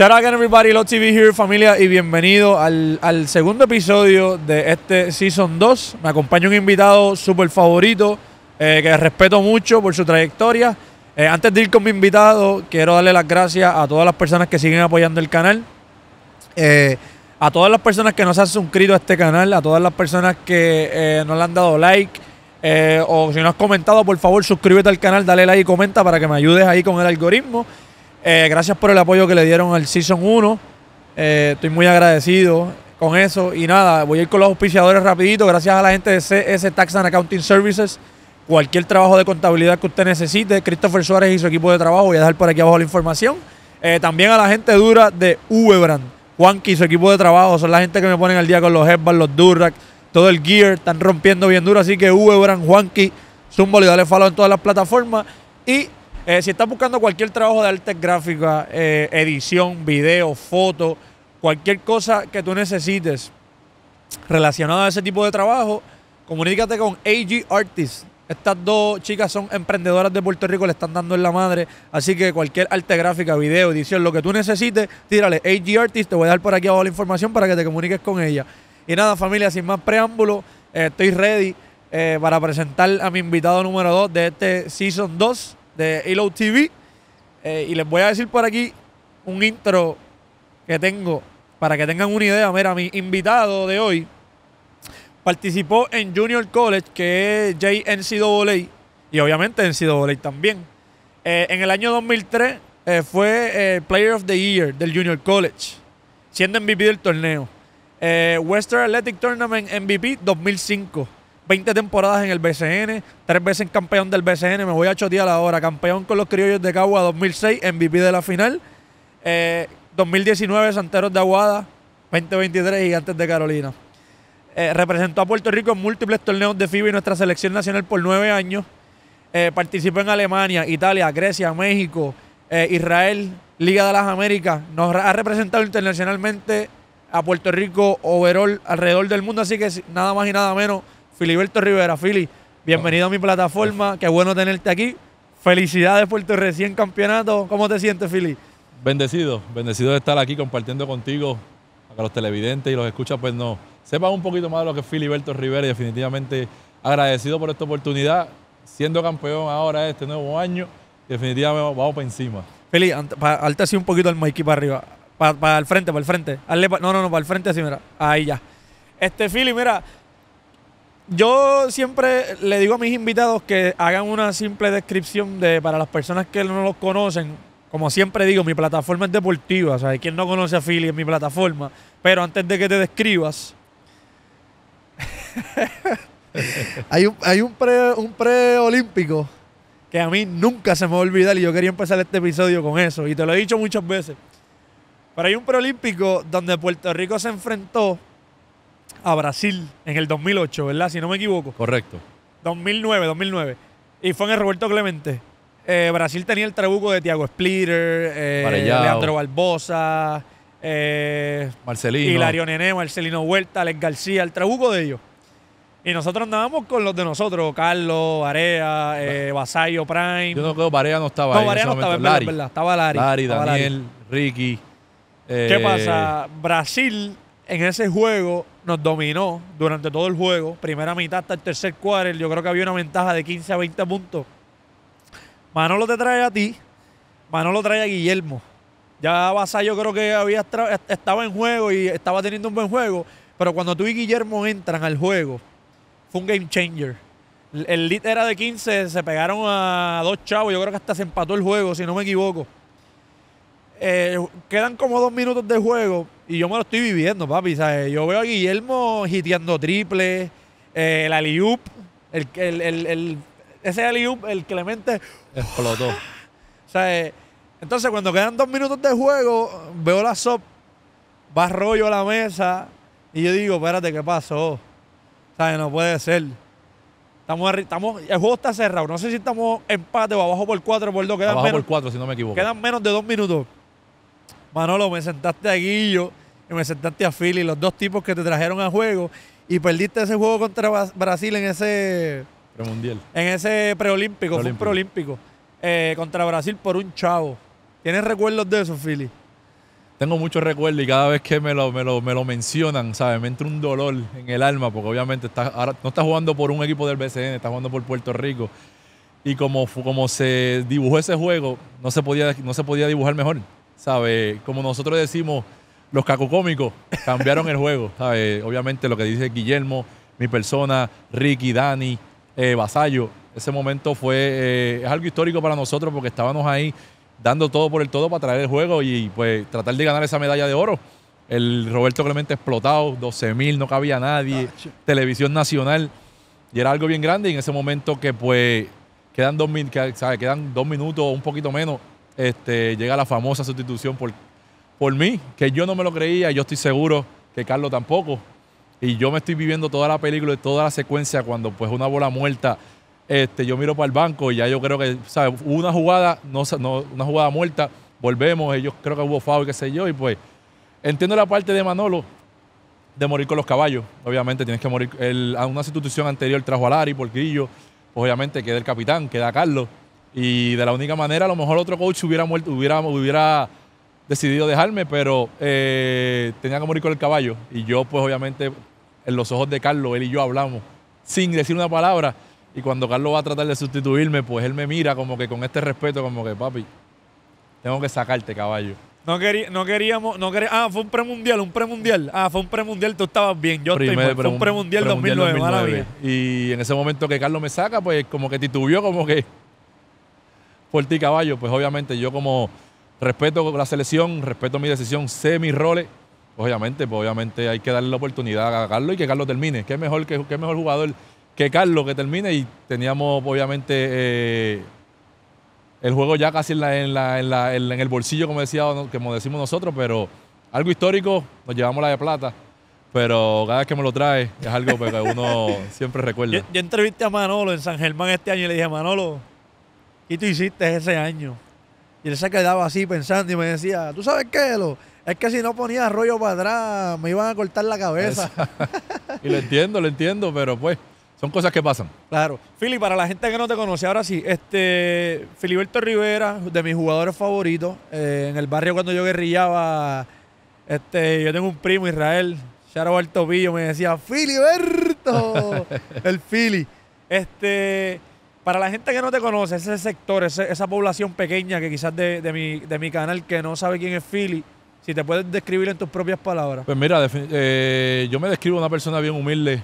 Shout out everybody, Lot TV here, familia, y bienvenido al, segundo episodio de este Season 2. Me acompaña un invitado súper favorito, eh, que respeto mucho por su trayectoria. Eh, antes de ir con mi invitado, quiero darle las gracias a todas las personas que siguen apoyando el canal, eh, a todas las personas que no se han suscrito a este canal, a todas las personas que no le han dado like, o si no has comentado, por favor, suscríbete al canal, dale like y comenta para que me ayudes ahí con el algoritmo. Eh, gracias por el apoyo que le dieron al Season 1. Eh, estoy muy agradecido con eso. Y nada, voy a ir con los auspiciadores rapidito. Gracias a la gente de CS Tax and Accounting Services. Cualquier trabajo de contabilidad que usted necesite, Christopher Suárez y su equipo de trabajo. Voy a dejar por aquí abajo la información. Eh, también a la gente dura de V-Brand, Juanqui y su equipo de trabajo son la gente que me ponen al día con los headbands, los Durac, todo el gear. Están rompiendo bien duro. Así que V-Brand, Juanqui, son y dale en todas las plataformas. Y eh, si estás buscando cualquier trabajo de arte gráfica, eh, edición, video, foto, cualquier cosa que tú necesites relacionada a ese tipo de trabajo, comunícate con AG Artists. Estas dos chicas son emprendedoras de Puerto Rico, le están dando en la madre. Así que cualquier arte gráfica, video, edición, lo que tú necesites, tírale AG Artists. Te voy a dar por aquí abajo la información para que te comuniques con ella. Y nada, familia, sin más preámbulo, eh, estoy ready para presentar a mi invitado número 2 de este Season 2 de Halo TV. Eh, y les voy a decir por aquí un intro que tengo para que tengan una idea. Mira, mi invitado de hoy participó en Junior College, que es JNCAA, y obviamente NCAA también. Eh, en el año 2003 eh, fue Player of the Year del Junior College, siendo MVP del torneo. Western Athletic Tournament MVP 2005. 20 temporadas en el BCN, tres veces campeón del BCN, me voy a chotear ahora, campeón con los criollos de Cagua 2006, MVP de la final, 2019 eh, Santeros de Aguada, 2023 Gigantes de Carolina. Eh, representó a Puerto Rico en múltiples torneos de FIBA y nuestra selección nacional por nueve años. Eh, participó en Alemania, Italia, Grecia, México, Israel, Liga de las Américas. Nos ha representado internacionalmente a Puerto Rico overall alrededor del mundo, así que nada más y nada menos Filiberto Rivera. Fili, bienvenido a mi plataforma. Qué bueno tenerte aquí. Felicidades por tu recién campeonato. ¿Cómo te sientes, Fili? Bendecido, bendecido de estar aquí compartiendo contigo, a los televidentes y los escuchas pues no sepan un poquito más de lo que es Filiberto Rivera y definitivamente agradecido por esta oportunidad, siendo campeón ahora este nuevo año, definitivamente vamos para encima. Fili, alta así un poquito el mic para arriba, para, el frente, para el frente. no, no, no, para el frente así, mira, ahí ya. Este Fili, mira, yo siempre le digo a mis invitados que hagan una simple descripción de para las personas que no los conocen. Como siempre digo, mi plataforma es deportiva. O sea, quien no conoce a Philly es mi plataforma. Pero antes de que te describas. hay un, hay un pre, un preolímpico que a mí nunca se me va a olvidar y yo quería empezar este episodio con eso. Y te lo he dicho muchas veces. Pero hay un preolímpico donde Puerto Rico se enfrentó a Brasil en el 2008, ¿verdad? Si no me equivoco. Correcto. 2009, 2009. Y fue en el Roberto Clemente. Eh, Brasil tenía el trabuco de Tiago Splitter, eh, Leandro Barbosa, eh, Marcelino. Hilario Nené, Marcelino Huerta, Alex García, el trabuco de ellos. Y nosotros andábamos con los de nosotros, Carlos, Barea, eh, Basayo, Prime. Yo no creo que Barea no estaba ahí. No, Barea no estaba, en Lari. verdad, Estaba Lari. Lari, Daniel, Ricky. ¿Qué eh, pasa? Brasil en ese juego nos dominó durante todo el juego, primera mitad hasta el tercer cuarto, Yo creo que había una ventaja de 15 a 20 puntos. Manolo te trae a ti, Manolo trae a Guillermo. Ya Basá yo creo que había estaba en juego y estaba teniendo un buen juego, pero cuando tú y Guillermo entran al juego, fue un game changer. El lead era de 15, se pegaron a dos chavos, yo creo que hasta se empató el juego, si no me equivoco. Eh, quedan como dos minutos de juego y yo me lo estoy viviendo, papi. ¿sabes? Yo veo a Guillermo hiteando triple, eh, el Aliup, el, el, el, ese Aliup, el Clemente. Explotó. entonces, cuando quedan dos minutos de juego, veo la SOP, va rollo a la mesa y yo digo, espérate, ¿qué pasó? ¿Sabes? No puede ser. Estamos, estamos, el juego está cerrado. No sé si estamos empate o abajo por cuatro, por dos. abajo por cuatro, si no me equivoco. Quedan menos de dos minutos. Manolo, me sentaste aquí y yo y me sentaste a Philly, los dos tipos que te trajeron a juego y perdiste ese juego contra Brasil en ese premundial. En ese preolímpico, fue preolímpico. Eh, contra Brasil por un chavo. ¿Tienes recuerdos de eso, Philly? Tengo muchos recuerdos y cada vez que me lo, me mencionan, ¿sabes? Me entra un dolor en el alma porque obviamente está, ahora no está jugando por un equipo del BCN, está jugando por Puerto Rico. Y como, como se dibujó ese juego, no se podía, no se podía dibujar mejor, ...sabe, Como nosotros decimos, los cacocómicos cambiaron el juego. Obviamente lo que dice Guillermo, mi persona, Ricky, Dani, eh, Vasallo, ese momento fue eh, algo histórico para nosotros porque estábamos ahí dando todo por el todo para traer el juego y pues tratar de ganar esa medalla de oro. El Roberto Clemente explotado, 12.000, no cabía nadie, televisión nacional. Y era algo bien grande y en ese momento que pues quedan dos, mil, que, Quedan dos minutos, un poquito menos, este, llega la famosa sustitución por por mí, que yo no me lo creía, yo estoy seguro que Carlos tampoco. Y yo me estoy viviendo toda la película y toda la secuencia cuando pues una bola muerta, este, yo miro para el banco y ya yo creo que, ¿sabes? Una jugada, no, no, una jugada muerta, volvemos, ellos creo que hubo y qué sé yo, y pues entiendo la parte de Manolo de morir con los caballos, obviamente tienes que morir, a una institución anterior trajo a Lari por Grillo, pues, obviamente queda el capitán, queda Carlos, y de la única manera a lo mejor otro coach hubiera muerto, hubiera decidido dejarme, pero eh, tenía que morir con el caballo. Y yo, pues obviamente, en los ojos de Carlos, él y yo hablamos, sin decir una palabra. Y cuando Carlos va a tratar de sustituirme, pues él me mira como que con este respeto, como que, papi, tengo que sacarte, caballo. No, no queríamos, no queríamos. Ah, fue un premundial, un premundial. Ah, fue un premundial, tú estabas bien. Yo estoy, fue un premundial, 2009, 2009. Y en ese momento que Carlos me saca, pues como que titubió, como que. Por ti, caballo. Pues obviamente yo como Respeto la selección, respeto mi decisión, sé mis roles. Obviamente, pues, obviamente hay que darle la oportunidad a Carlos y que Carlos termine. Qué mejor, mejor jugador que Carlos que termine. Y teníamos, obviamente, eh, el juego ya casi en, la, en, la, la, en, el bolsillo, como, decía, como decimos nosotros, pero algo histórico, nos llevamos la de plata. Pero cada vez que me lo trae es algo pues, que uno siempre recuerda. Yo, yo entrevisté a Manolo en San Germán este año y le dije, Manolo, ¿qué tú hiciste ese año? Y él se quedaba así pensando y me decía, ¿tú sabes qué, lo Es que si no ponía rollo para atrás, me iban a cortar la cabeza. y lo entiendo, lo entiendo, pero pues, son cosas que pasan. Claro. Fili, para la gente que no te conoce, ahora sí, este Filiberto Rivera, de mis jugadores favoritos, eh, en el barrio cuando yo guerrillaba, este, yo tengo un primo, Israel, Charo al me decía, Filiberto, el Fili. Este, para la gente que no te conoce, ese sector, esa población pequeña que quizás de, mi, de mi canal que no sabe quién es Philly, si te puedes describir en tus propias palabras. Pues mira, eh, yo me describo una persona bien humilde,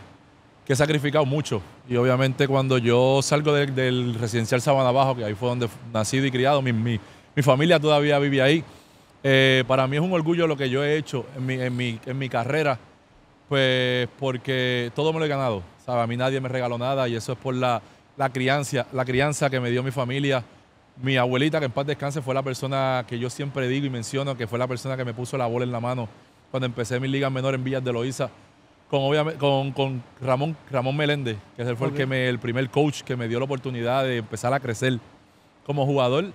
que he sacrificado mucho. Y obviamente cuando yo salgo del residencial Sabana Bajo, que ahí fue donde nacido y criado, mi, familia todavía vive ahí, eh, para mí es un orgullo lo que yo he hecho en mi, en mi, en mi carrera, pues porque todo me lo he ganado. ¿sabe? A mí nadie me regaló nada y eso es por la la crianza, la crianza que me dio mi familia. Mi abuelita, que en paz descanse, fue la persona que yo siempre digo y menciono, que fue la persona que me puso la bola en la mano cuando empecé mi liga menor en Villas de Loíza, con, con, con, Ramón, Ramón Meléndez, que fue el, que me, el primer coach que me dio la oportunidad de empezar a crecer como jugador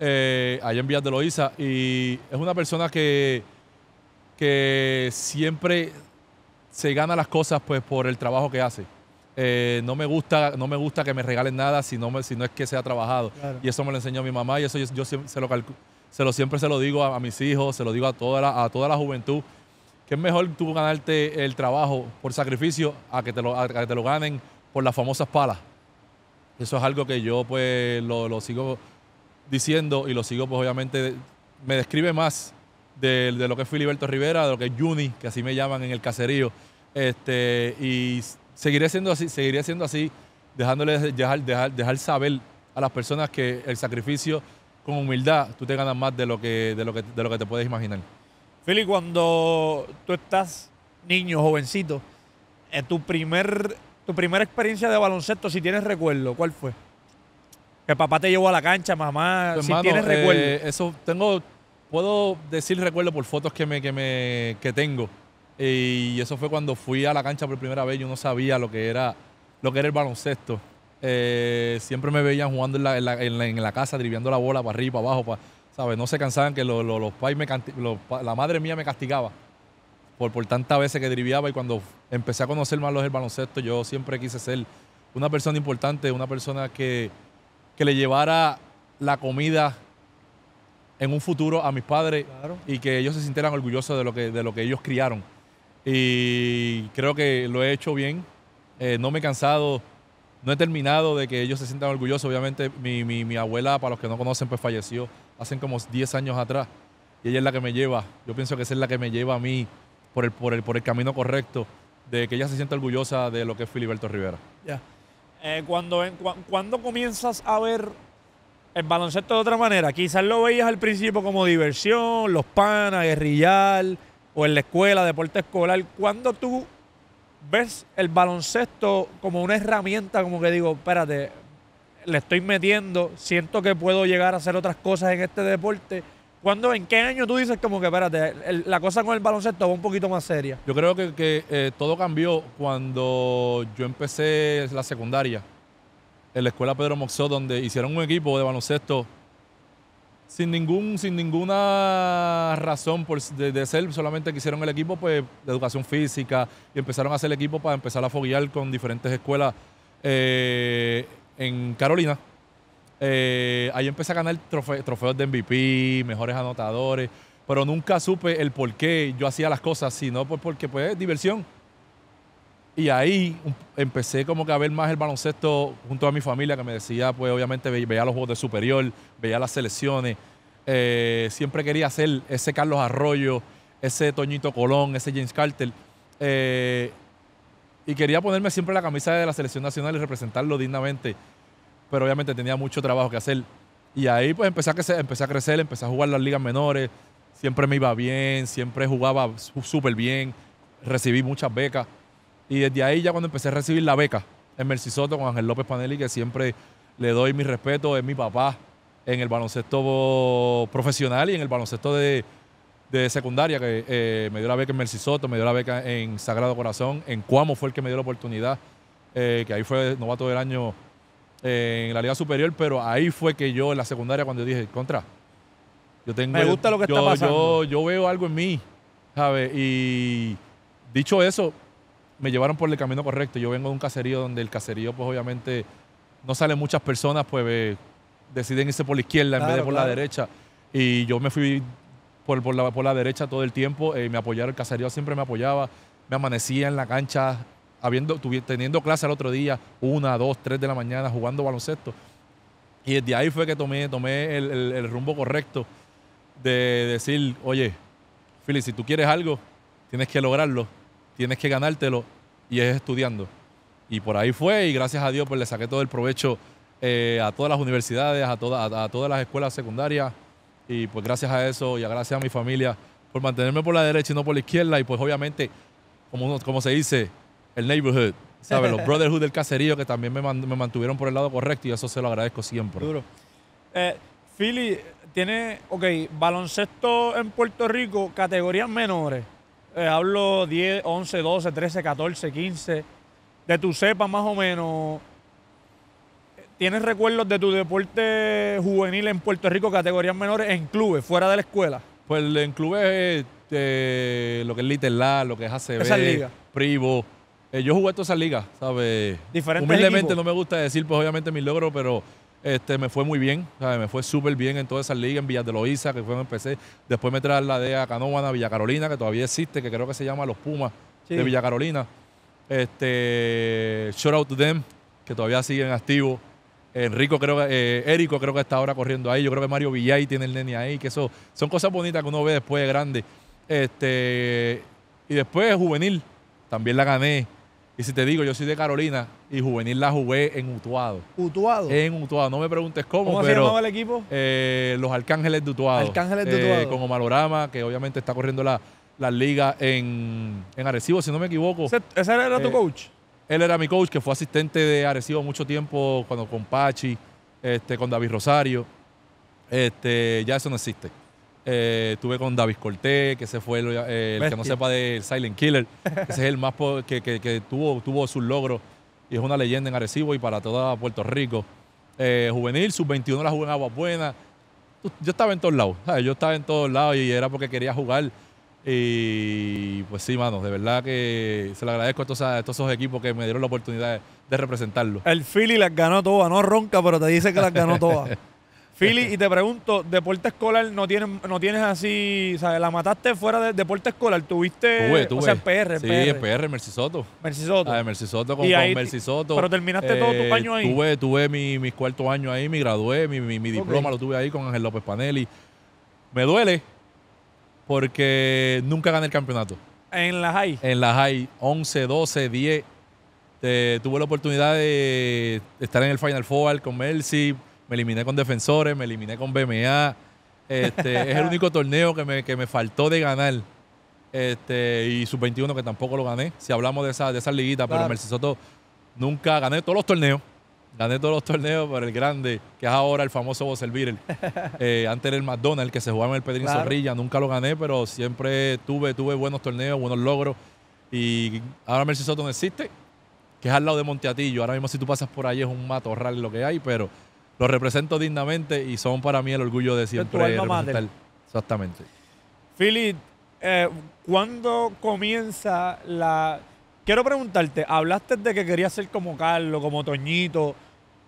eh, allá en Villas de Loíza. Y es una persona que, que siempre se gana las cosas pues, por el trabajo que hace. Eh, no, me gusta, no me gusta que me regalen nada si no, me, si no es que sea trabajado. Y eso me lo enseñó mi mamá y eso yo, se lo se lo, siempre se lo digo a, mis hijos, se lo digo a toda, la, a toda la juventud, que es mejor tú ganarte el trabajo por sacrificio a que te lo, te lo ganen por las famosas palas. Eso es algo que yo pues lo, sigo diciendo y lo sigo pues obviamente, me describe más de, de, lo que es Filiberto Rivera, de lo que es Juni, que así me llaman en el caserío. Este, y seguiré siendo así, seguiré siendo así, dejándoles dejar, dejar, dejar saber a las personas que el sacrificio con humildad tú te ganas más de lo que, de lo que, de lo que te puedes imaginar. Fili, cuando tú estás niño, jovencito, eh, tu, primer, tu primera experiencia de baloncesto, si tienes recuerdo, ¿cuál fue? Que papá te llevó a la cancha, mamá, si tienes eh, recuerdo. Eso tengo, puedo decir recuerdo por fotos que, me, que, me, que tengo y eso fue cuando fui a la cancha por primera vez. Yo no sabía lo que era, lo que era el baloncesto. Eh, siempre me veían jugando en la, casa, driviando la bola para arriba, para abajo. Para, ¿sabes? No se cansaban que los pais me la madre mía me castigaba por, por tantas veces que driviaba. Y cuando empecé a conocer más los del baloncesto, yo siempre quise ser una persona importante, una persona que, que le llevara la comida en un futuro a mis padres y que ellos se sintieran orgullosos de lo de lo que ellos criaron y creo que lo he hecho bien. Eh, no me he cansado, no he terminado de que ellos se sientan orgullosos. Obviamente, mi, abuela, para los que no conocen, pues falleció hace como 10 años atrás. Y ella es la que me lleva. Yo pienso que es la que me lleva a mí por el, por por el camino correcto, de que ella se sienta orgullosa de lo que es Filiberto Rivera. Ya. Eh, cuando, cuando comienzas a ver el baloncesto de otra manera, quizás lo veías al principio como diversión, los panas, guerrillar o en la escuela, deporte escolar, cuando tú ves el baloncesto como una herramienta, como que digo, espérate, le estoy metiendo, siento que puedo llegar a hacer otras cosas en este deporte. en qué año tú dices como que, espérate, la cosa con el baloncesto va un poquito más seria? Yo creo que, eh, todo cambió cuando yo empecé la secundaria, en la escuela Pedro Moxó, donde hicieron un equipo de baloncesto sin, ningún, sin ninguna razón por, de, ser, solamente quisieron el equipo pues, de educación física y empezaron a hacer el equipo para empezar a foguear con diferentes escuelas eh, en Carolina. Eh, ahí empecé a ganar trofeos de MVP, mejores anotadores, pero nunca supe el por qué yo hacía las cosas, sino pues porque pues diversión. Y ahí empecé como que a ver más el baloncesto junto a mi familia, que me decía, pues obviamente veía los juegos de superior, veía las selecciones. Eh, siempre quería ser ese Carlos Arroyo, ese Toñito Colón, ese James Carter. Eh, y quería ponerme siempre la camisa de la selección nacional y representarlo dignamente. Pero obviamente tenía mucho trabajo que hacer. Y ahí pues empecé a crecer, empecé a, crecer, empecé a jugar las ligas menores. Siempre me iba bien, siempre jugaba súper bien, recibí muchas becas. Y desde ahí ya cuando empecé a recibir la beca en Mercisoto con Ángel López Panelli, que siempre le doy mi respeto, es mi papá en el baloncesto profesional y en el baloncesto de, secundaria, que eh, me dio la beca en Mercisoto, me dio la beca en Sagrado Corazón, en Cuamo fue el que me dio la oportunidad, eh, que ahí fue novato del año eh, en la Liga Superior, pero ahí fue que yo en la secundaria cuando dije, contra, yo tengo... Me gusta lo que yo, está pasando. yo veo algo en mí, ¿sabes? Y dicho eso, me llevaron por el camino correcto. Yo vengo de un caserío donde el caserío, pues obviamente, no salen muchas personas, pues eh, deciden irse por la izquierda en vez de por la derecha. Y yo me fui por, la, derecha todo el tiempo. Eh, me apoyaron, el caserío siempre me apoyaba. Me amanecía en la cancha, habiendo, teniendo clase el otro día, una, dos, tres de la mañana, jugando baloncesto. Y de ahí fue que tomé, tomé el, rumbo correcto de decir, oye, Philly, si tú quieres algo, tienes que lograrlo tienes que ganártelo y es estudiando. Y por ahí fue y gracias a Dios pues le saqué todo el provecho eh, a todas las universidades, a, toda, a, todas las escuelas secundarias y pues gracias a eso y a gracias a mi familia por mantenerme por la derecha y no por la izquierda y pues obviamente, como, como se dice, el neighborhood, ¿sabes? Los brotherhood del caserío que también me, me, mantuvieron por el lado correcto y eso se lo agradezco siempre. Duro. Eh, Philly, tiene, ok, baloncesto en Puerto Rico, categorías menores. Eh, hablo 10, 11, 12, 13, 14, 15, de tu cepa más o menos, ¿tienes recuerdos de tu deporte juvenil en Puerto Rico, categorías menores, en clubes, fuera de la escuela? Pues en clubes, este, lo que es Literal, lo que es ACB, Privo. Eh, yo jugué todas esas ligas, ¿sabes? Humildemente no me gusta decir, pues obviamente mis logros, pero este, me fue muy bien, me fue súper bien en todas esas ligas, en Villas de Loíza, que fue donde empecé. Después me trae la a Canóvana, Villa Carolina, que todavía existe, que creo que se llama Los Pumas de Villa Carolina. Este, shout out to them, que todavía siguen activos. Enrico creo que, Érico eh, creo que está ahora corriendo ahí. Yo creo que Mario Villay tiene el nene ahí, que son cosas bonitas que uno ve después de grande. Este, y después juvenil, también la gané. Y si te digo, yo soy de Carolina y juvenil la jugué en Utuado. ¿Utuado? En Utuado. No me preguntes cómo, ¿Cómo se llamaba el equipo? Eh, los Arcángeles de Utuado. Arcángeles de eh, Utuado. Eh, con Omalorama, que obviamente está corriendo la, las ligas en, en Arecibo, si no me equivoco. ¿Ese, era tu eh, coach? Él era mi coach, que fue asistente de Arecibo mucho tiempo, cuando con Pachi, este, con David Rosario. Este, ya eso no existe estuve eh, con David Cortés, que se fue eh, el, que no sepa del Silent Killer. Ese es el más que, que, tuvo, tuvo sus logros y es una leyenda en Arecibo y para toda Puerto Rico. Eh, juvenil, sub-21 la jugué en Aguas Buenas. Yo estaba en todos lados, yo estaba en todos lados y era porque quería jugar. Y pues sí, mano, de verdad que se lo agradezco a todos, esos equipos que me dieron la oportunidad de, de representarlo. El Philly las ganó todas, no ronca, pero te dice que las ganó todas. Philly, y te pregunto, deporte escolar no tienes, no tienes así, sea, La mataste fuera de deporte escolar, tuviste, tuve, o sea, PR, sí, PR. Soto. Mercisoto. Mercisoto. Ah, Mercisoto con, Mercisoto. Pero terminaste todos tus eh, años ahí. Tuve, tuve mis cuartos cuarto año ahí, me gradué, mi, diploma lo tuve ahí con Ángel López Panelli. Me duele porque nunca gané el campeonato. En la high. En la high, 11, 12, 10. tuve la oportunidad de estar en el Final Four con Mercy me eliminé con Defensores, me eliminé con BMA. Este, es el único torneo que me, que me faltó de ganar. Este, y sub-21 que tampoco lo gané. Si hablamos de esa, de esa liguita, pero pero Soto nunca gané todos los torneos. Gané todos los torneos, pero el grande, que es ahora el famoso Bosel eh, antes era el McDonald's, que se jugaba en el Pedrín Zorrilla. Nunca lo gané, pero siempre tuve, tuve buenos torneos, buenos logros. Y ahora Soto no existe, que es al lado de Monteatillo. Ahora mismo si tú pasas por ahí es un matorral lo que hay, pero lo represento dignamente y son para mí el orgullo de siempre representar. Exactamente. Philip, cuando eh, ¿cuándo comienza la...? Quiero preguntarte, hablaste de que querías ser como Carlos, como Toñito.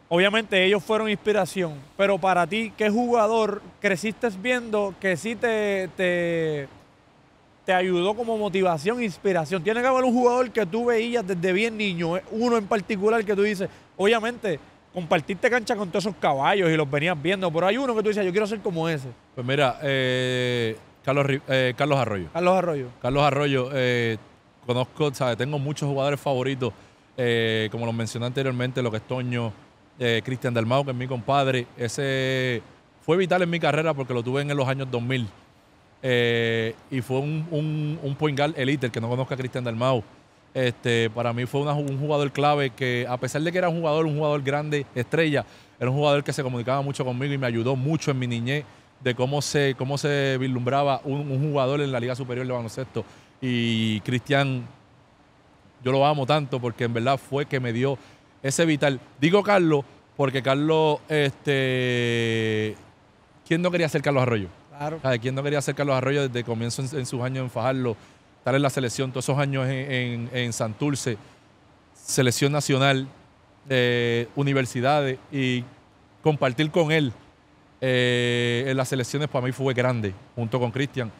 Obviamente ellos fueron inspiración, pero para ti, ¿qué jugador creciste viendo que sí te, te, te ayudó como motivación, inspiración? Tiene que haber un jugador que tú veías desde bien niño, eh, uno en particular que tú dices, obviamente compartiste cancha con todos esos caballos y los venías viendo, pero hay uno que tú dices, yo quiero ser como ese. Pues mira, eh, Carlos, eh, Carlos Arroyo. Carlos Arroyo. Carlos Arroyo, eh, conozco, ¿sabes? Tengo muchos jugadores favoritos, como lo mencioné anteriormente, lo que es Toño, Cristian Dalmau, que es mi compadre. Ese fue vital en mi carrera porque lo tuve en los años 2000. y fue un, un, un point guard que no conozca a Cristian Dalmau este, para mí fue un jugador clave que, a pesar de que era un jugador, un jugador grande, estrella, era un jugador que se comunicaba mucho conmigo y me ayudó mucho en mi niñez de cómo se, cómo se vislumbraba un, jugador en la Liga Superior de Baloncesto. Y Cristian, yo lo amo tanto porque en verdad fue que me dio ese vital. Digo Carlos, porque Carlos, este. ¿Quién no quería ser Carlos Arroyo? Claro. ¿Quién no quería ser Carlos Arroyo desde el comienzo en, en sus años en Fajarlo? estar en la selección todos esos años en, en, Santurce, selección nacional, universidades y compartir con él eh, en las selecciones para mí fue grande, junto con Cristian.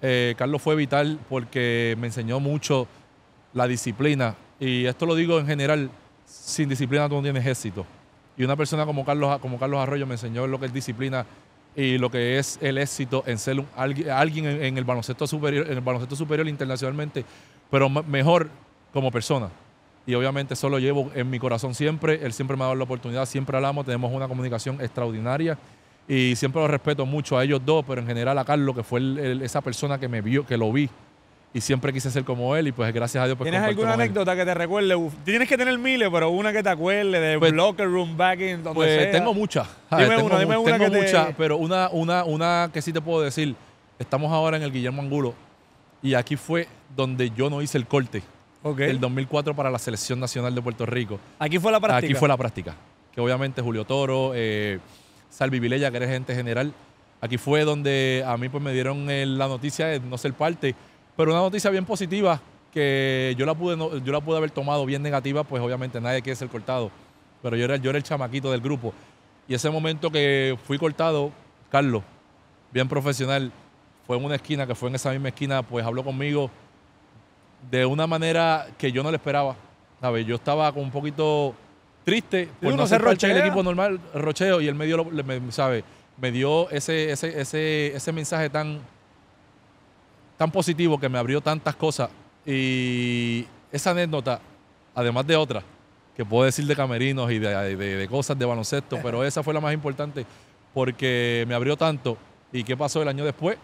Eh, Carlos fue vital porque me enseñó mucho la disciplina y esto lo digo en general, sin disciplina tú no tienes éxito. Y una persona como Carlos, como Carlos Arroyo me enseñó lo que es disciplina y lo que es el éxito en ser alguien en, el baloncesto superior, en el baloncesto superior internacionalmente, pero mejor como persona. Y obviamente eso lo llevo en mi corazón siempre. Él siempre me ha dado la oportunidad, siempre hablamos, tenemos una comunicación extraordinaria y siempre lo respeto mucho a ellos dos, pero en general a Carlos, que fue esa persona que me vio, que lo vi y siempre quise ser como él y pues gracias a Dios pues ¿Tienes alguna anécdota que te recuerde? tienes que tener miles, pero una que te acuerde de pues, locker room, back in, donde pues, tengo muchas. Dime una, dime una que muchas, pero una, una, una que sí te puedo decir. Estamos ahora en el Guillermo Angulo y aquí fue donde yo no hice el corte. Okay. El 2004 para la Selección Nacional de Puerto Rico. Aquí fue la práctica. Aquí fue la práctica. Que obviamente Julio Toro, eh, Salvi Vilella, que eres gente general. Aquí fue donde a mí pues me dieron eh, la noticia de no ser parte pero una noticia bien positiva que yo la pude, yo la pude haber tomado bien negativa, pues obviamente nadie quiere ser cortado. Pero yo era, yo era el chamaquito del grupo. Y ese momento que fui cortado, Carlos, bien profesional, fue en una esquina, que fue en esa misma esquina, pues habló conmigo de una manera que yo no le esperaba. ¿sabes? Yo estaba con un poquito triste por no ser el equipo normal, rocheo, y él me dio, ¿sabe? Me dio ese, ese, ese, ese mensaje tan tan positivo que me abrió tantas cosas. Y esa anécdota, además de otras, que puedo decir de camerinos y de, cosas de baloncesto, pero esa fue la más importante porque me abrió tanto. ¿Y qué pasó el año después?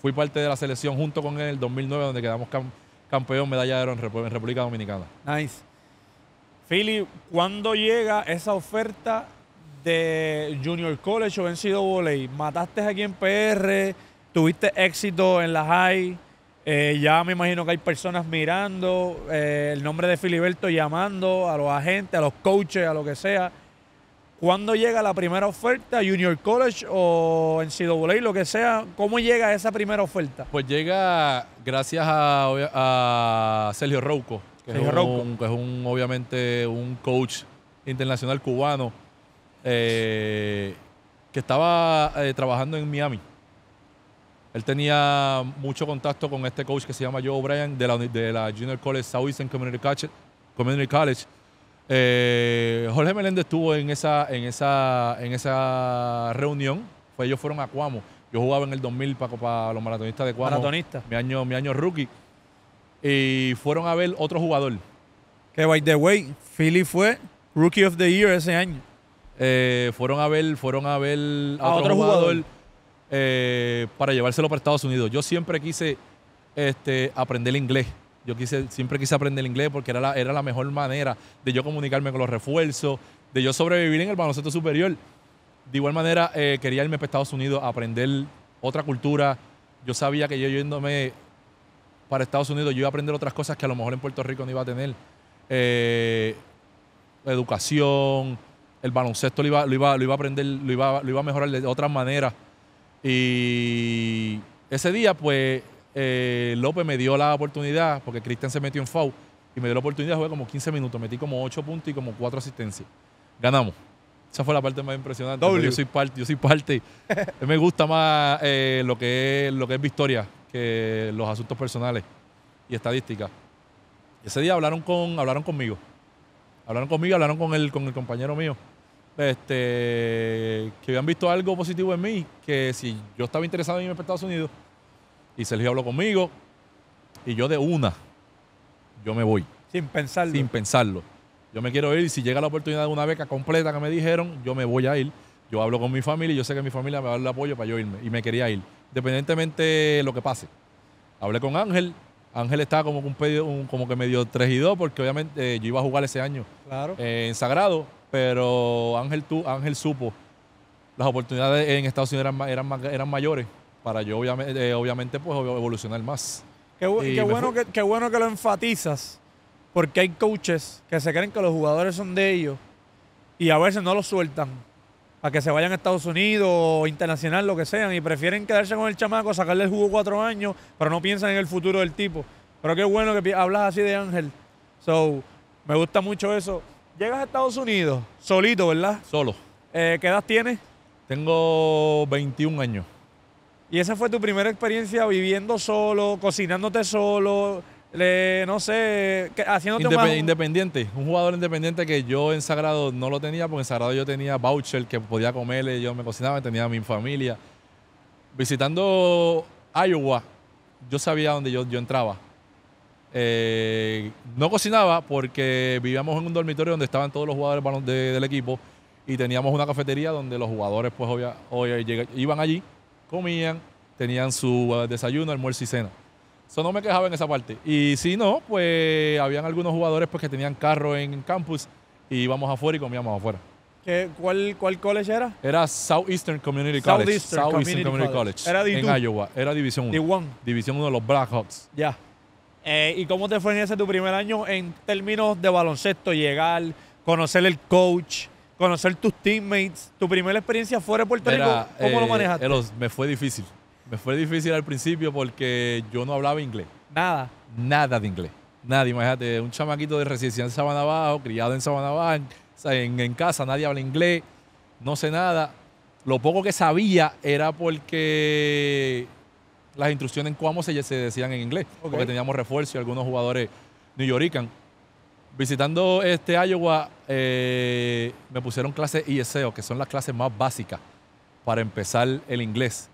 Fui parte de la selección junto con él en el 2009, donde quedamos campeón medalla en, oro en República Dominicana. Nice. Philip, ¿cuándo llega esa oferta de Junior College o voley ¿Mataste aquí en PR? tuviste éxito en la high, eh, ya me imagino que hay personas mirando eh, el nombre de Filiberto, llamando a los agentes, a los coaches, a lo que sea. ¿Cuándo llega la primera oferta, Junior College o en NCAA, lo que sea? ¿Cómo llega esa primera oferta? Pues llega gracias a, Sergio Rouco, que, es un, obviamente un coach internacional cubano eh, que estaba trabajando en Miami. Él tenía mucho contacto con este coach que se llama Joe O'Brien de la, Junior College Southeastern Community College. Community College. Eh, Jorge Meléndez estuvo en esa, en esa, en esa reunión. ellos fueron a Cuamo. Yo jugaba en el 2000 para, los maratonistas de Cuamo. Maratonista. Mi año, mi año rookie. Y fueron a ver otro jugador. Que, by the way, Philly fue Rookie of the Year ese año. Eh, fueron a ver, fueron a ver a, otro, jugador eh, para llevárselo para Estados Unidos. Yo siempre quise este, aprender el inglés. Yo quise, siempre quise aprender el inglés porque era la, mejor manera de yo comunicarme con los refuerzos, de yo sobrevivir en el baloncesto superior. De igual manera, eh, quería irme para Estados Unidos a aprender otra cultura. Yo sabía que yo yéndome para Estados Unidos, yo iba a aprender otras cosas que a lo mejor en Puerto Rico no iba a tener. Eh, educación, el baloncesto lo iba, lo iba a aprender, lo iba, lo iba a mejorar de otras maneras. Y ese día, pues, eh, López me dio la oportunidad, porque Cristian se metió en foul, y me dio la oportunidad de jugar como 15 minutos. Metí como 8 puntos y como 4 asistencias. Ganamos. Esa fue la parte más impresionante. Yo soy parte, yo soy parte. me gusta más eh, lo, que es, lo que es Victoria que los asuntos personales y estadísticas. Ese día hablaron, con, hablaron conmigo. Hablaron conmigo, hablaron con el compañero mío este, que habían visto algo positivo en mí, que si yo estaba interesado en irme a Estados Unidos, y Sergio habló conmigo, y yo de una, yo me voy. Sin pensarlo. Sin pensarlo. Yo me quiero ir, y si llega la oportunidad de una beca completa que me dijeron, yo me voy a ir. Yo hablo con mi familia y yo sé que mi familia me va a dar el apoyo para yo irme, y me quería ir, independientemente de lo que pase. Hablé con Ángel, Ángel estaba como, un, como que medio 3 y 2 porque obviamente eh, yo iba a jugar ese año eh, en Sagrado pero Ángel, tú, Ángel supo. Las oportunidades en Estados Unidos eran, eran, mayores para yo, eh, obviamente, pues evolucionar más. Qué, bueno que, qué bueno que lo enfatizas, porque hay coaches que se creen que los jugadores son de ellos y a veces no los sueltan a que se vayan a Estados Unidos o internacional, lo que sean, y prefieren quedarse con el chamaco, sacarle el jugo cuatro años, pero no piensan en el futuro del tipo. Pero qué bueno que hablas así de Ángel. So, me gusta mucho eso. Llegas a Estados Unidos solito, ¿verdad? Solo. Eh, ¿Qué edad tienes? Tengo 21 años. ¿Y esa fue tu primera experiencia viviendo solo, cocinándote solo, no sé, haciendo haciéndote Independiente, un jugador independiente que yo en Sagrado no lo tenía, porque en Sagrado yo tenía voucher que podía comerle, yo me cocinaba, tenía mi familia. Visitando Iowa, yo sabía dónde yo entraba. Eh, no cocinaba porque vivíamos en un dormitorio donde estaban todos los jugadores del equipo y teníamos una cafetería donde los jugadores pues iban allí, comían, tenían su eh, desayuno, almuerzo y cena. Eso no me quejaba en esa parte. Y si no, pues habían algunos jugadores pues, que tenían carro en campus y íbamos afuera y comíamos afuera. ¿Qué, cuál, ¿Cuál college era? Era Southeastern Community College. Southeastern, Community, College. Era En Iowa. Era División 1. División 1 de los Blackhawks. Ya. Eh, ¿Y cómo te fue en ese tu primer año en términos de baloncesto? Llegar, conocer el coach, conocer tus teammates. ¿Tu primera experiencia fuera de Puerto Rico? ¿Cómo lo eh, manejaste? me fue difícil. Me fue difícil al principio porque yo no hablaba inglés. Nada. Nada de inglés. Nada, imagínate, un chamaquito de residencia en Sabanabajo, criado en Sabanabajo, en casa nadie habla inglés, no sé nada. Lo poco que sabía era porque las instrucciones en cómo se, decían en inglés, porque teníamos refuerzo y algunos jugadores new York. Visitando este Iowa, eh, me pusieron clases ISEO, que son las clases más básicas para empezar el inglés.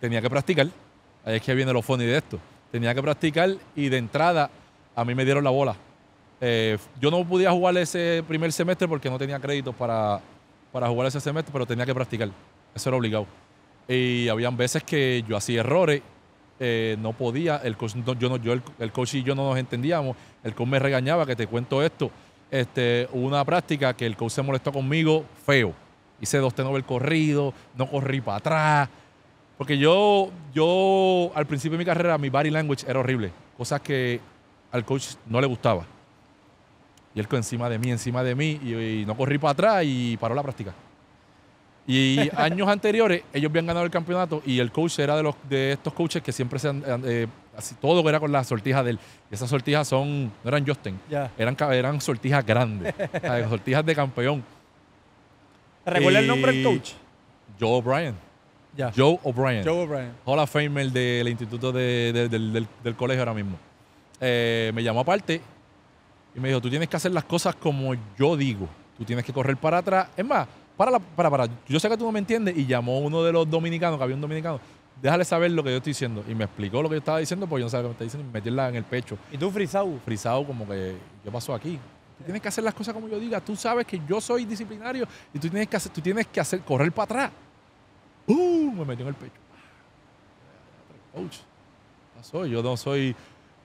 Tenía que practicar, ahí es que viene lo funny de esto. Tenía que practicar y de entrada a mí me dieron la bola. Eh, yo no podía jugar ese primer semestre porque no tenía créditos para, para jugar ese semestre, pero tenía que practicar. Eso era obligado. Y habían veces que yo hacía errores, eh, no podía, el coach, yo no, el, coach y yo no nos entendíamos, el coach me regañaba, que te cuento esto, este, una práctica que el coach se molestó conmigo feo. Hice dos el corrido, no corrí para atrás. Porque yo, yo al principio de mi carrera, mi body language era horrible. Cosas que al coach no le gustaba. Y él encima de mí, encima de mí, y no corrí para atrás y paró la práctica. Y años anteriores ellos habían ganado el campeonato y el coach era de los de estos coaches que siempre se han, eh, eh, así todo era con las sortijas de él. esas sortijas son no eran Justin, eran eran sortijas grandes, sortijas de campeón. ¿Recuerda el nombre del coach? Joe O'Brien. Joe O'Brien. Joe O'Brien. Hall of Famer del instituto del, colegio ahora mismo. Eh, me llamó aparte y me dijo, tú tienes que hacer las cosas como yo digo. Tú tienes que correr para atrás. Es más, para, para, para, yo sé que tú no me entiendes, y llamó uno de los dominicanos, que había un dominicano, déjale saber lo que yo estoy diciendo. Y me explicó lo que yo estaba diciendo, porque yo no sabía lo que me está diciendo, meterla en el pecho. ¿Y tú frisado? Frisado, como que, yo pasó aquí? Tú tienes que hacer las cosas como yo diga. Tú sabes que yo soy disciplinario y tú tienes que hacer, tú tienes que hacer correr para atrás. ¡Uh! Me metió en el pecho. coach Yo no soy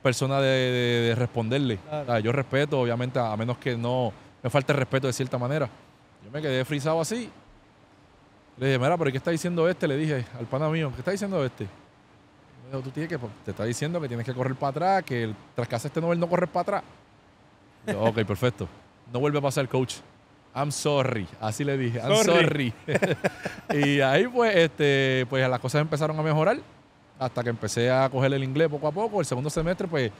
persona de, responderle. yo respeto, obviamente, a menos que no me falte el respeto de cierta manera. Yo me quedé frisado así. Le dije, mira, pero ¿qué está diciendo este? Le dije al pana mío, ¿qué está diciendo este? Me dijo, tú tienes que, pues, te está diciendo que tienes que correr para atrás, que el trascase este novel no corre para atrás. ok, perfecto. No vuelve a pasar, coach. I'm sorry. Así le dije, I'm sorry. y ahí pues, este, pues las cosas empezaron a mejorar hasta que empecé a coger el inglés poco a poco. El segundo semestre, pues,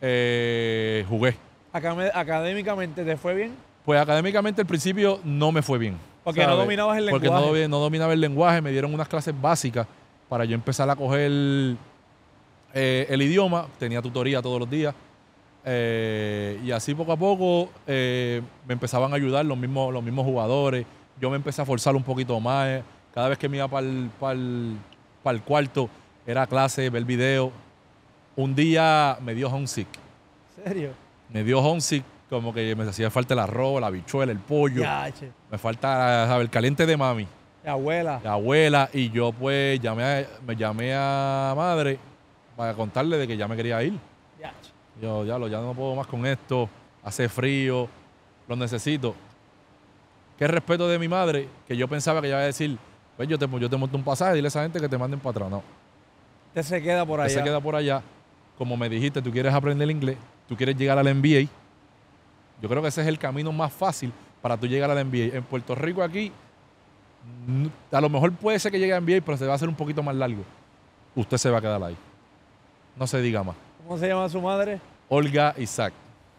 eh, jugué. Académicamente, ¿te fue bien? Pues académicamente al principio no me fue bien. Porque no dominabas el lenguaje. Porque no, dominaba, el lenguaje, me dieron unas clases básicas para yo empezar a coger eh, el idioma. Tenía tutoría todos los días. Eh, y así poco a poco eh, me empezaban a ayudar los mismos, los mismos jugadores. Yo me empecé a forzar un poquito más. Cada vez que me iba para el, cuarto, era clase, ver video. Un día me dio homesick. ¿En serio? Me dio homesick como que me hacía falta el arroz, la bichuela, el pollo. me falta, El caliente de mami. De abuela. La abuela. Y yo, pues, llamé me llamé a madre para contarle de que ya me quería ir. Yo, ya, lo, ya no puedo más con esto. Hace frío. Lo necesito. Qué respeto de mi madre, que yo pensaba que ella iba a decir, pues yo te, yo te monto un pasaje, dile a esa gente que te manden para atrás. No. Usted se queda por allá. Usted se queda por allá. Como me dijiste, tú quieres aprender inglés, tú quieres llegar al NBA yo creo que ese es el camino más fácil para tú llegar a la NBA. En Puerto Rico aquí, a lo mejor puede ser que llegue a la NBA, pero se va a hacer un poquito más largo. Usted se va a quedar ahí. No se diga más. ¿Cómo se llama su madre? Olga Isaac.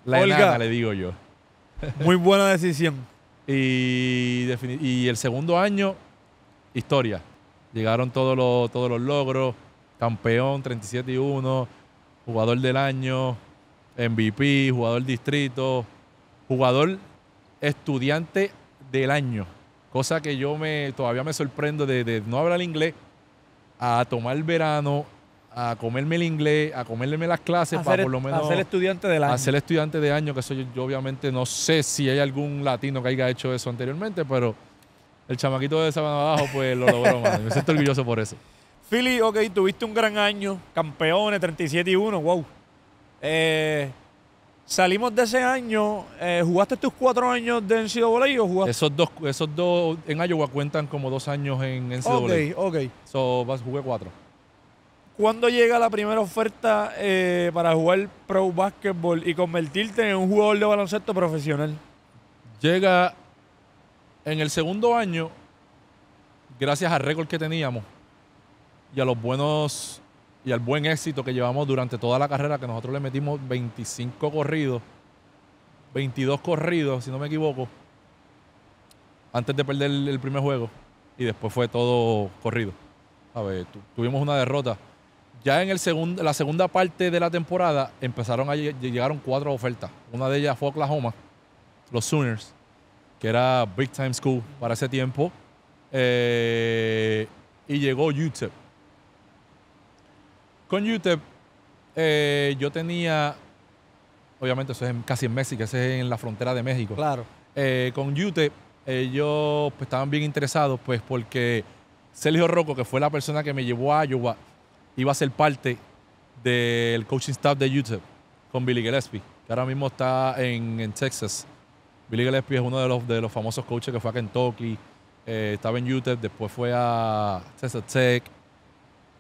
La Olga. le digo yo. Muy buena decisión. y, el segundo año, historia. Llegaron todos los, todos los logros. Campeón 37 y 1, jugador del año, MVP, jugador distrito, jugador estudiante del año. Cosa que yo me todavía me sorprendo de, no hablar inglés a tomar el verano, a comerme el inglés, a comerme las clases para por lo menos. A ser estudiante del año. A ser estudiante de año, que eso yo, obviamente no sé si hay algún latino que haya hecho eso anteriormente, pero el chamaquito de Sabana Abajo pues lo logró, Me siento orgulloso por eso. Philly, ok, tuviste un gran año, campeones, 37 y 1, wow. Eh, Salimos de ese año, eh, ¿jugaste tus cuatro años de NCAA o jugaste? Esos dos, esos dos en Iowa cuentan como dos años en NCAA. Ok, ok. So, jugué cuatro. ¿Cuándo llega la primera oferta eh, para jugar pro basketball y convertirte en un jugador de baloncesto profesional? Llega en el segundo año, gracias al récord que teníamos y a los buenos y al buen éxito que llevamos durante toda la carrera, que nosotros le metimos 25 corridos, 22 corridos, si no me equivoco, antes de perder el primer juego. Y después fue todo corrido. A ver, tuvimos una derrota. Ya en el segundo, la segunda parte de la temporada empezaron a llegaron cuatro ofertas. Una de ellas fue Oklahoma, los Sooners, que era big time school para ese tiempo. Eh, y llegó UTEP con UTEP, eh, yo tenía, obviamente eso es casi en México, eso es en la frontera de México. Claro. Eh, con UTEP, ellos pues, estaban bien interesados, pues porque Sergio Rocco, que fue la persona que me llevó a Iowa, iba a ser parte del coaching staff de UTEP con Billy Gillespie, que ahora mismo está en, Texas. Billy Gillespie es uno de los, de los famosos coaches que fue a Kentucky, eh, estaba en UTEP, después fue a Texas Tech,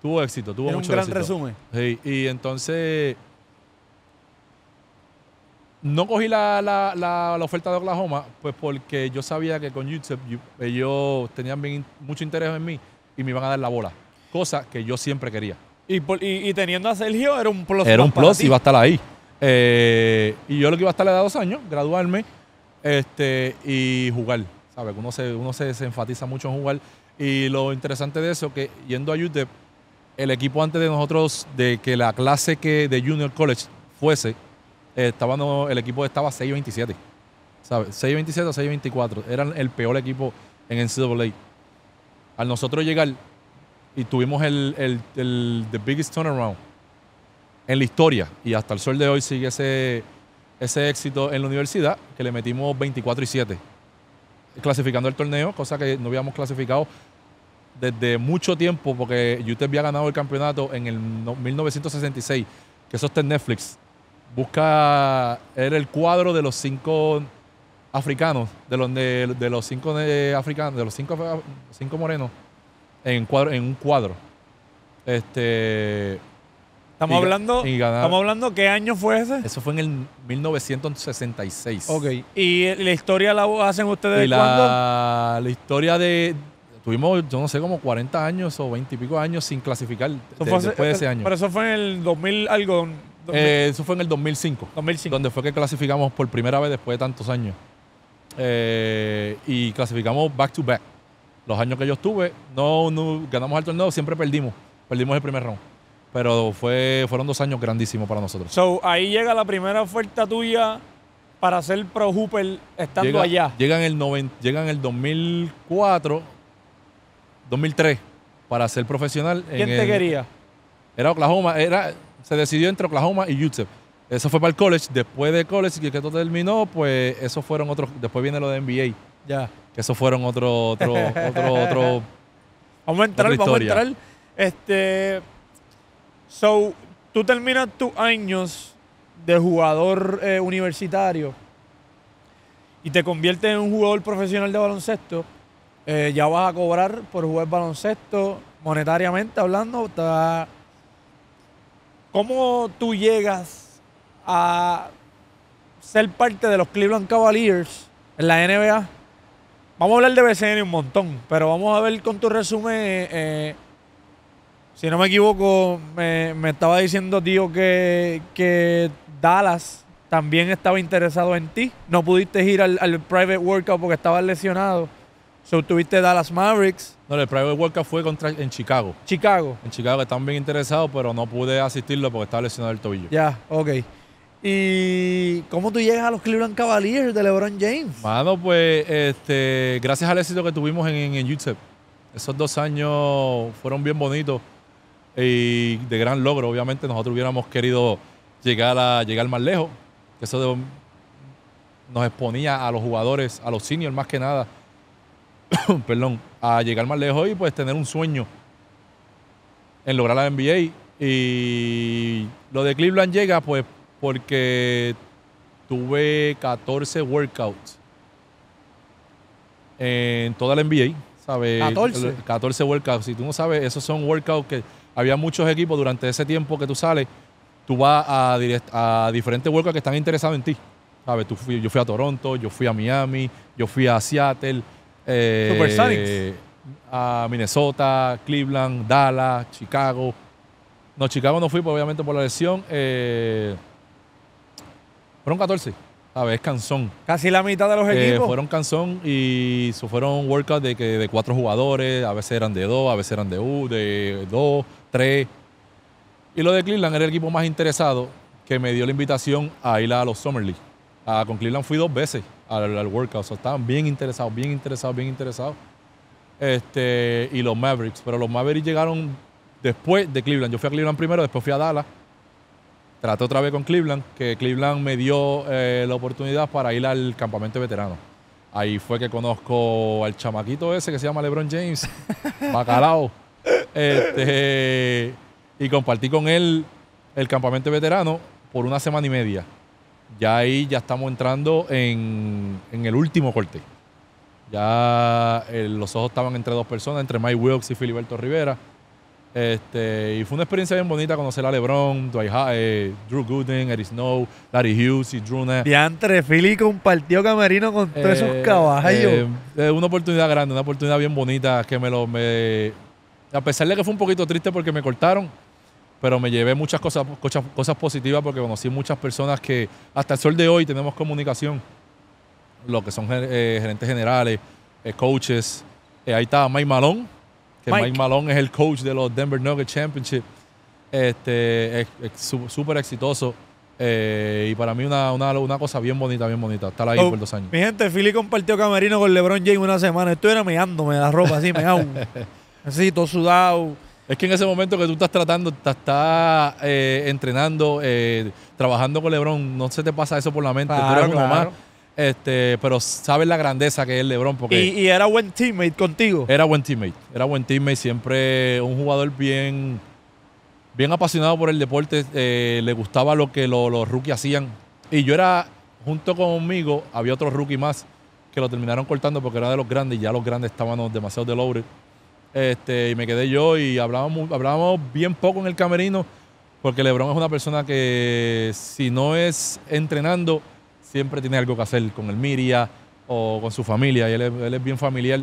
Tuvo éxito, tuvo mucho un gran resumen. Sí, y entonces no cogí la, oferta de Oklahoma, pues porque yo sabía que con e YouTube ellos tenían mucho interés en mí y me iban a dar la bola, cosa que yo siempre quería. Y, teniendo a Sergio era un plus. Era un plus, iba a estar ahí. Eh, y yo lo que iba a estar le dos años, graduarme este, y jugar. ¿Sabes? Uno, se, uno se, se enfatiza mucho en jugar. Y lo interesante de eso, que yendo a YouTube el equipo antes de nosotros, de que la clase que de Junior College fuese, eh, el equipo estaba 6-27. ¿Sabes? 6-27 o 6-24. Eran el peor equipo en el NCAA. Al nosotros llegar y tuvimos el, el, the biggest turnaround en la historia y hasta el sol de hoy sigue ese, ese éxito en la universidad que le metimos 24 y 7 clasificando el torneo, cosa que no habíamos clasificado desde mucho tiempo, porque YouTube había ganado el campeonato en el 1966, que eso está en Netflix. Busca, era el cuadro de los cinco africanos, de los, de, los cinco eh, africanos, de los cinco, eh, cinco morenos, en, en un cuadro. Este. Estamos hablando. estamos hablando qué año fue ese. Eso fue en el 1966. Ok. ¿Y la historia la hacen ustedes la, La historia de, Tuvimos, yo no sé, como 40 años o 20 y pico años sin clasificar después de ese año. Pero eso fue en el 2000 algo. Eh, eso fue en el 2005, 2005. Donde fue que clasificamos por primera vez después de tantos años. Eh, y clasificamos back to back. Los años que yo estuve, no, ganamos el torneo, siempre perdimos. Perdimos el primer round. Pero fue, fueron dos años grandísimos para nosotros. So, ahí llega la primera oferta tuya para ser pro Hooper estando allá. Llega en, el 90, llega en el 2004 2003 para ser profesional. ¿Quién te quería? Era Oklahoma, se decidió entre Oklahoma y UTEP. Eso fue para el college. Después de college, que todo terminó, pues eso fueron otros. Después viene lo de NBA. Ya. Que eso fueron otro, otro, otro, otro. Vamos a entrar, vamos a entrar. Este. So, tú terminas tus años de jugador eh, universitario y te conviertes en un jugador profesional de baloncesto eh, ya vas a cobrar por jugar baloncesto, monetariamente hablando. ¿Cómo tú llegas a ser parte de los Cleveland Cavaliers en la NBA? Vamos a hablar de BCN un montón, pero vamos a ver con tu resumen. Eh, eh, si no me equivoco, me, estaba diciendo, tío, que, Dallas también estaba interesado en ti. No pudiste ir al, al private workout porque estabas lesionado. So, tuviste Dallas Mavericks. No, el Private Cup fue contra, en Chicago. Chicago. En Chicago están bien interesados, pero no pude asistirlo porque estaba lesionado el tobillo. Ya, ok. ¿Y cómo tú llegas a los Cleveland Cavaliers de LeBron James? Bueno, pues este, gracias al éxito que tuvimos en, en, Esos dos años fueron bien bonitos y de gran logro. Obviamente nosotros hubiéramos querido llegar, a, llegar más lejos. Eso nos exponía a los jugadores, a los seniors más que nada, perdón, a llegar más lejos y pues tener un sueño en lograr la NBA. Y lo de Cleveland llega pues porque tuve 14 workouts en toda la NBA, ¿sabes? 14. 14 workouts. Si tú no sabes, esos son workouts que había muchos equipos durante ese tiempo que tú sales, tú vas a, a diferentes workouts que están interesados en ti. ¿Sabes? Tú yo fui a Toronto, yo fui a Miami, yo fui a Seattle. Eh, A Minnesota, Cleveland, Dallas, Chicago. No, Chicago no fui, pues, obviamente, por la lesión. Eh, fueron 14. A veces es canzón. Casi la mitad de los eh, equipos. Fueron canzón y fueron workouts de, que, de cuatro jugadores. A veces eran de dos, a veces eran de, U, de dos, tres. Y lo de Cleveland era el equipo más interesado que me dio la invitación a ir a los Summer League con Cleveland fui dos veces al, workout. estaban bien interesados, bien interesados, bien interesados. Este, y los Mavericks. Pero los Mavericks llegaron después de Cleveland. Yo fui a Cleveland primero, después fui a Dallas. Traté otra vez con Cleveland, que Cleveland me dio eh, la oportunidad para ir al campamento veterano. Ahí fue que conozco al chamaquito ese que se llama LeBron James, Bacalao. Este, y compartí con él el campamento veterano por una semana y media ya ahí ya estamos entrando en, el último corte. Ya eh, los ojos estaban entre dos personas, entre Mike Wilkes y Filiberto Rivera. Este, y fue una experiencia bien bonita conocer a LeBron, eh, Drew Gooden, Eric Snow, Larry Hughes y Drew y Diantre, Philly compartió Camarino con eh, todos esos caballos. una oportunidad grande, una oportunidad bien bonita que me lo... a pesar de que fue un poquito triste porque me cortaron, pero me llevé muchas cosas, cosas, cosas positivas porque conocí muchas personas que hasta el sol de hoy tenemos comunicación, lo que son eh, gerentes generales, eh, coaches. Eh, ahí está Mike Malone, que Mike. Malone es el coach de los Denver Nuggets Championship. Este, es súper exitoso. y para mí una, cosa bien bonita, bien bonita. Estar ahí oh, por dos años. Mi gente, Philly compartió camerino con LeBron James una semana. Estuve meándome la ropa así, meado. así, todo sudado. Es que en ese momento que tú estás tratando, estás, eh, entrenando, eh, trabajando con Lebron, no se te pasa eso por la mente. tú eres más. Este, pero sabes la grandeza que es LeBron. Porque y, era buen teammate contigo. Era buen teammate. Era buen teammate. Siempre un jugador bien, bien apasionado por el deporte. Eh, le gustaba lo que los rookies hacían. Y yo era, junto conmigo, había otro rookie más que lo terminaron cortando porque era de los grandes y ya los grandes estaban demasiado de logro este, y me quedé yo y hablábamos, hablábamos bien poco en el camerino, porque Lebron es una persona que si no es entrenando, siempre tiene algo que hacer con el Miria o con su familia, y él es, bien familiar,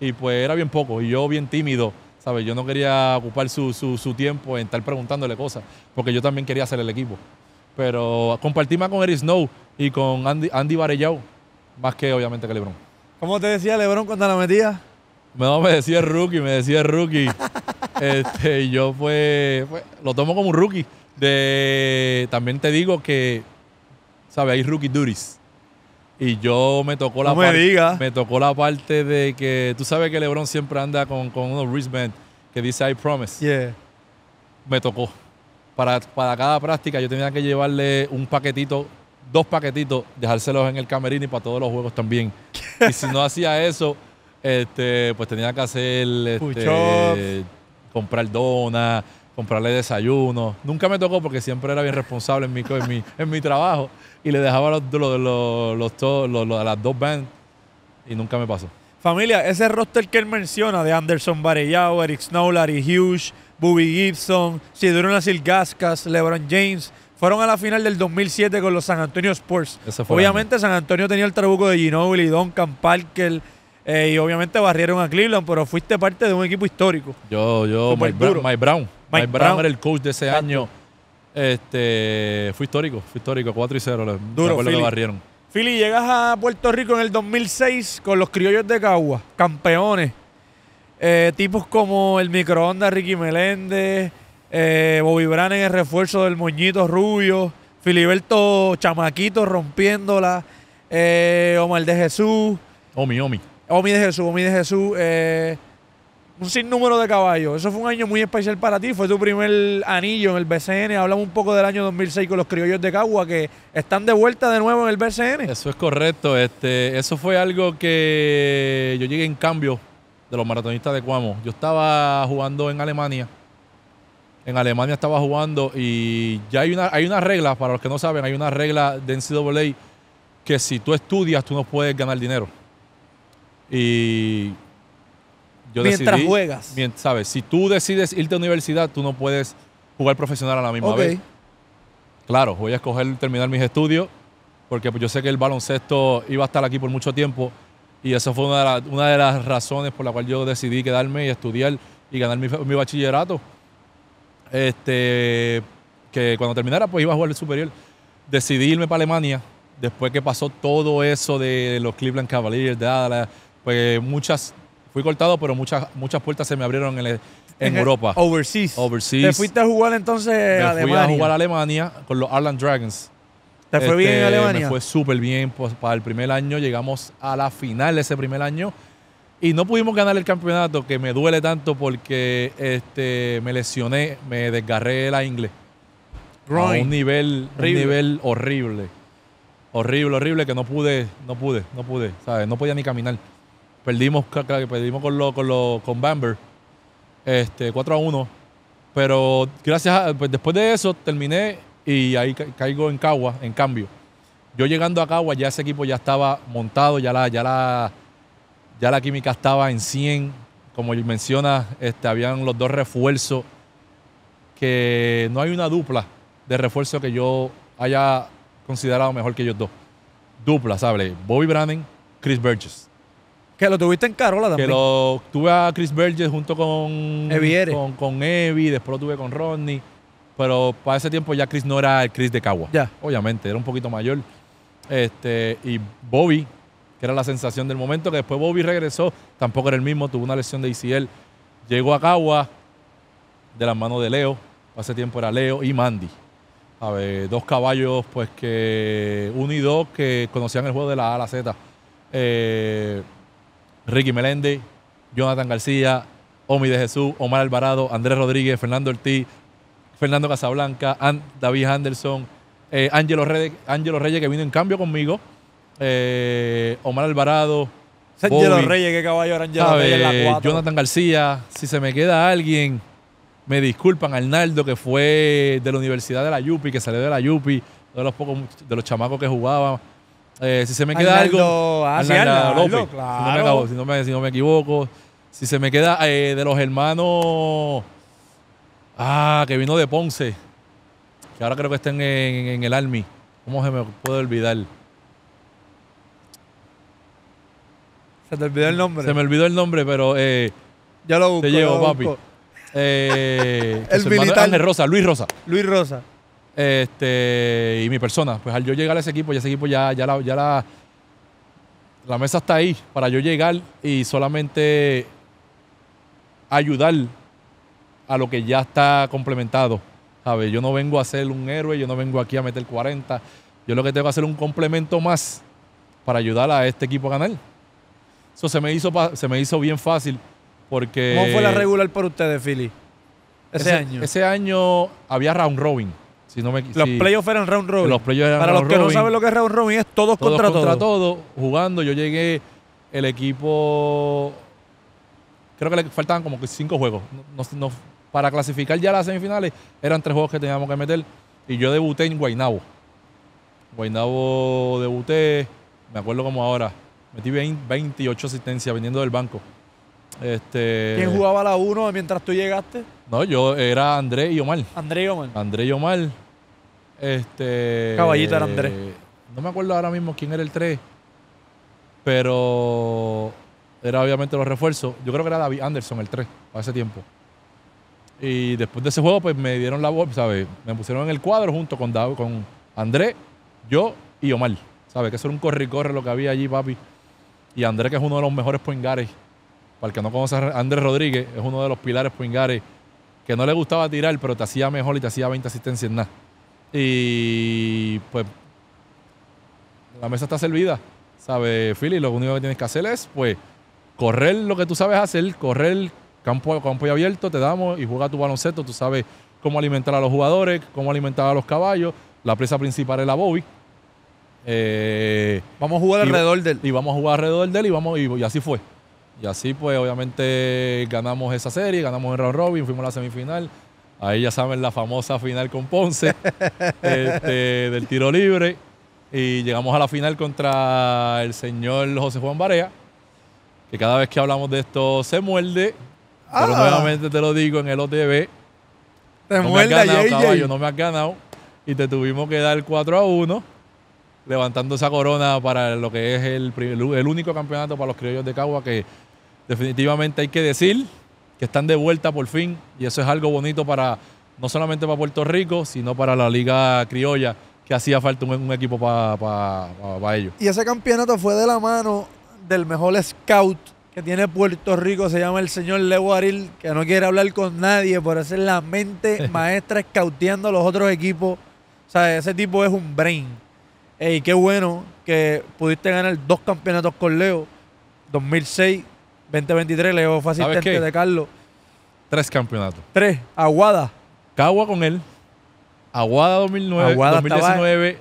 y pues era bien poco, y yo bien tímido, ¿sabes? Yo no quería ocupar su, tiempo en estar preguntándole cosas, porque yo también quería hacer el equipo. Pero compartí más con Eric Snow y con Andy, Andy más que obviamente que Lebron. ¿Cómo te decía Lebron cuando la metía? No, me decía rookie, me decía rookie. Este, yo fue... lo tomo como un rookie. De, también te digo que, ¿sabes? Hay rookie duties. Y yo me tocó la no Me, me tocó la parte de que. Tú sabes que LeBron siempre anda con, con unos wristband que dice I promise. Yeah. Me tocó. Para, para cada práctica yo tenía que llevarle un paquetito, dos paquetitos, dejárselos en el camerino y para todos los juegos también. Y si no hacía eso, este, pues tenía que hacer este, comprar donas, comprarle desayuno. Nunca me tocó porque siempre era bien responsable en mi, en mi, trabajo y le dejaba los, los, las dos bands y nunca me pasó. Familia, ese roster que él menciona de Anderson Varellao, Eric Snow, Larry Hughes, Bobby Gibson, las Silgascas, LeBron James, fueron a la final del 2007 con los San Antonio Sports Obviamente San Antonio tenía el trabuco de Ginobili, Duncan Parker, eh, y obviamente barrieron a Cleveland, pero fuiste parte de un equipo histórico. Yo, yo, Mike, Brown. Mike, Brown. era el coach de ese año. Este, fue histórico, fue histórico, 4 y 0. Duro, lo que barrieron. Philly, llegas a Puerto Rico en el 2006 con los criollos de Cagua, campeones. Eh, tipos como el microondas Ricky Meléndez, eh, Bobby Bran en el refuerzo del Moñito Rubio, Filiberto Chamaquito rompiéndola, eh, Omar de Jesús. Omi, Omi. Oh, mi de Jesús, oh, mi de Jesús, eh, un sinnúmero de caballos. Eso fue un año muy especial para ti, fue tu primer anillo en el BCN. Hablamos un poco del año 2006 con los criollos de Cagua que están de vuelta de nuevo en el BCN. Eso es correcto, este, eso fue algo que yo llegué en cambio de los maratonistas de Cuamo. Yo estaba jugando en Alemania. En Alemania estaba jugando y ya hay una, hay una regla, para los que no saben, hay una regla de NCAA que si tú estudias tú no puedes ganar dinero. Y yo mientras juegas. ¿Sabes? Si tú decides irte a universidad, tú no puedes jugar profesional a la misma vez. Claro, voy a escoger terminar mis estudios porque pues yo sé que el baloncesto iba a estar aquí por mucho tiempo y esa fue una de, las razones por la cual yo decidí quedarme y estudiar y ganar mi, bachillerato. Este, que cuando terminara, pues iba a jugar el superior. Decidí irme para Alemania después que pasó todo eso de los Cleveland Cavaliers, de Adelaide pues muchas, fui cortado, pero muchas, muchas puertas se me abrieron en, en, Europa. overseas. Overseas. ¿Te fuiste a jugar entonces a Alemania? Fui a jugar a Alemania con los Arland Dragons. ¿Te fue bien en este, Alemania? Me fue súper bien. Pues, para el primer año llegamos a la final de ese primer año. Y no pudimos ganar el campeonato, que me duele tanto porque este, me lesioné, me desgarré la ingle. A un nivel, horrible. nivel horrible. Horrible, horrible, que no pude, no pude, no pude. ¿sabes? No podía ni caminar. Perdimos, perdimos con, lo, con, lo, con Bamber este, 4 a 1. Pero gracias pues, después de eso terminé y ahí caigo en Cagua, en cambio. Yo llegando a Cagua ya ese equipo ya estaba montado, ya la, ya la, ya la química estaba en 100. Como menciona este, habían los dos refuerzos que no hay una dupla de refuerzo que yo haya considerado mejor que ellos dos. Dupla, ¿sabes? Bobby Brannan, Chris Burgess. Que lo tuviste en Carola también. Que lo tuve a Chris Burgess junto con con, con Evi, después lo tuve con Rodney. Pero para ese tiempo ya Chris no era el Chris de Cagua. Ya. Obviamente, era un poquito mayor. Este, y Bobby, que era la sensación del momento, que después Bobby regresó, tampoco era el mismo, tuvo una lesión de ICL. Llegó a Cagua de las manos de Leo. Para ese tiempo era Leo y Mandy. A ver, dos caballos, pues que uno y dos, que conocían el juego de la A a la Z. Eh, Ricky Meléndez, Jonathan García, Omi de Jesús, Omar Alvarado, Andrés Rodríguez, Fernando Ortiz, Fernando Casablanca, David Anderson, eh, Angelo, Reyes, Angelo, Reyes, que vino en cambio conmigo, eh, Omar Alvarado. Angelo Reyes, qué caballo Jonathan García, si se me queda alguien, me disculpan, Arnaldo, que fue de la Universidad de la Yupi, que salió de la Yupi, de los pocos de los chamacos que jugaban. Eh, si se me queda algo, si, no me si, no me, equivoco. Si se me queda eh, de los hermanos, ah, que vino de Ponce, que ahora creo que están en, el Army. ¿Cómo se me puede olvidar? Se te olvidó el nombre. Se me olvidó el nombre, pero eh, lo busco. Te llevo, papi. Eh, el militar. Rosa, Luis Rosa. Luis Rosa. Este, y mi persona. Pues al yo llegar a ese equipo, ya ese equipo ya, ya, la, ya la, la mesa está ahí para yo llegar y solamente ayudar a lo que ya está complementado. Yo no vengo a ser un héroe, yo no vengo aquí a meter 40. Yo lo que tengo que hacer es un complemento más para ayudar a este equipo a ganar. Eso se me hizo, se me hizo bien fácil porque... ¿Cómo fue la regular para ustedes, Philly? ese año. Ese año había round robin los playoffs eran round robin. Para los que no saben lo que es round robin, es todos, contra, todos. jugando. Yo llegué, el equipo. Creo que le faltaban como que cinco juegos. para clasificar ya a las semifinales, eran tres juegos que teníamos que meter. Y yo debuté en Guainabo. Guainabo debuté, me acuerdo como ahora. Metí 28 asistencias viniendo del banco. Este ¿Quién jugaba la 1 mientras tú llegaste? No, yo era André y Omar. André y Omar. André y Omar. Este. Caballito era Andrés. No me acuerdo ahora mismo quién era el 3. Pero era obviamente los refuerzos. Yo creo que era David Anderson el 3 para ese tiempo. Y después de ese juego, pues me dieron la voz, ¿sabes? Me pusieron en el cuadro junto con, David, con Andrés, yo y Omar. ¿Sabes? Que eso era un corre y corre lo que había allí, papi. Y Andrés que es uno de los mejores poingares. Para el que no conoce Andrés Rodríguez, es uno de los pilares poingares que no le gustaba tirar, pero te hacía mejor y te hacía 20 asistencias en nada. Y pues la mesa está servida, ¿sabes, Philly? Lo único que tienes que hacer es, pues, correr lo que tú sabes hacer, correr campo, campo abierto, te damos y juega tu baloncesto. Tú sabes cómo alimentar a los jugadores, cómo alimentar a los caballos. La presa principal es la Bobby. Eh, vamos a jugar alrededor de él. Y vamos a jugar alrededor de él y, vamos, y, así fue. Y así, pues, obviamente ganamos esa serie, ganamos el round robin, fuimos a la semifinal, Ahí ya saben la famosa final con Ponce este, del tiro libre. Y llegamos a la final contra el señor José Juan Barea, que cada vez que hablamos de esto se muerde. Pero ah. nuevamente te lo digo en el OTB. Te no me has ganado, caballo, no me has ganado. Y te tuvimos que dar 4 a 1, levantando esa corona para lo que es el, el único campeonato para los criollos de Cagua que definitivamente hay que decir que están de vuelta por fin y eso es algo bonito para no solamente para Puerto Rico, sino para la liga criolla que hacía falta un, equipo para ellos. Y ese campeonato fue de la mano del mejor scout que tiene Puerto Rico, se llama el señor Leo Aril, que no quiere hablar con nadie, por hacer la mente maestra scouteando a los otros equipos. O sea, ese tipo es un brain. Y qué bueno que pudiste ganar dos campeonatos con Leo, 2006 2023, Leo fue asistente de Carlos. Tres campeonatos. Tres. Aguada. Cagua con él. Aguada 2009, 2019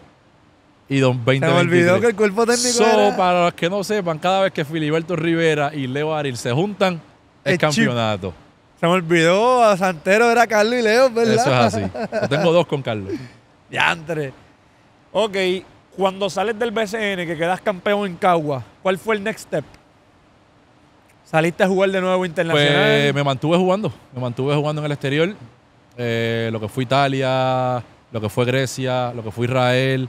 y 2020. Se me olvidó que el cuerpo técnico Para los que no sepan, cada vez que Filiberto Rivera y Leo Aril se juntan, es, campeonato. Se me olvidó, a Santero era Carlos y Leo, ¿verdad? Eso es así. Yo tengo dos con Carlos. Diantre. Ok, cuando sales del BCN, que quedas campeón en Cagua, ¿cuál fue el next step? ¿Saliste a jugar de nuevo internacional? Pues, me mantuve jugando, me mantuve jugando en el exterior. Eh, lo que fue Italia, lo que fue Grecia, lo que fue Israel,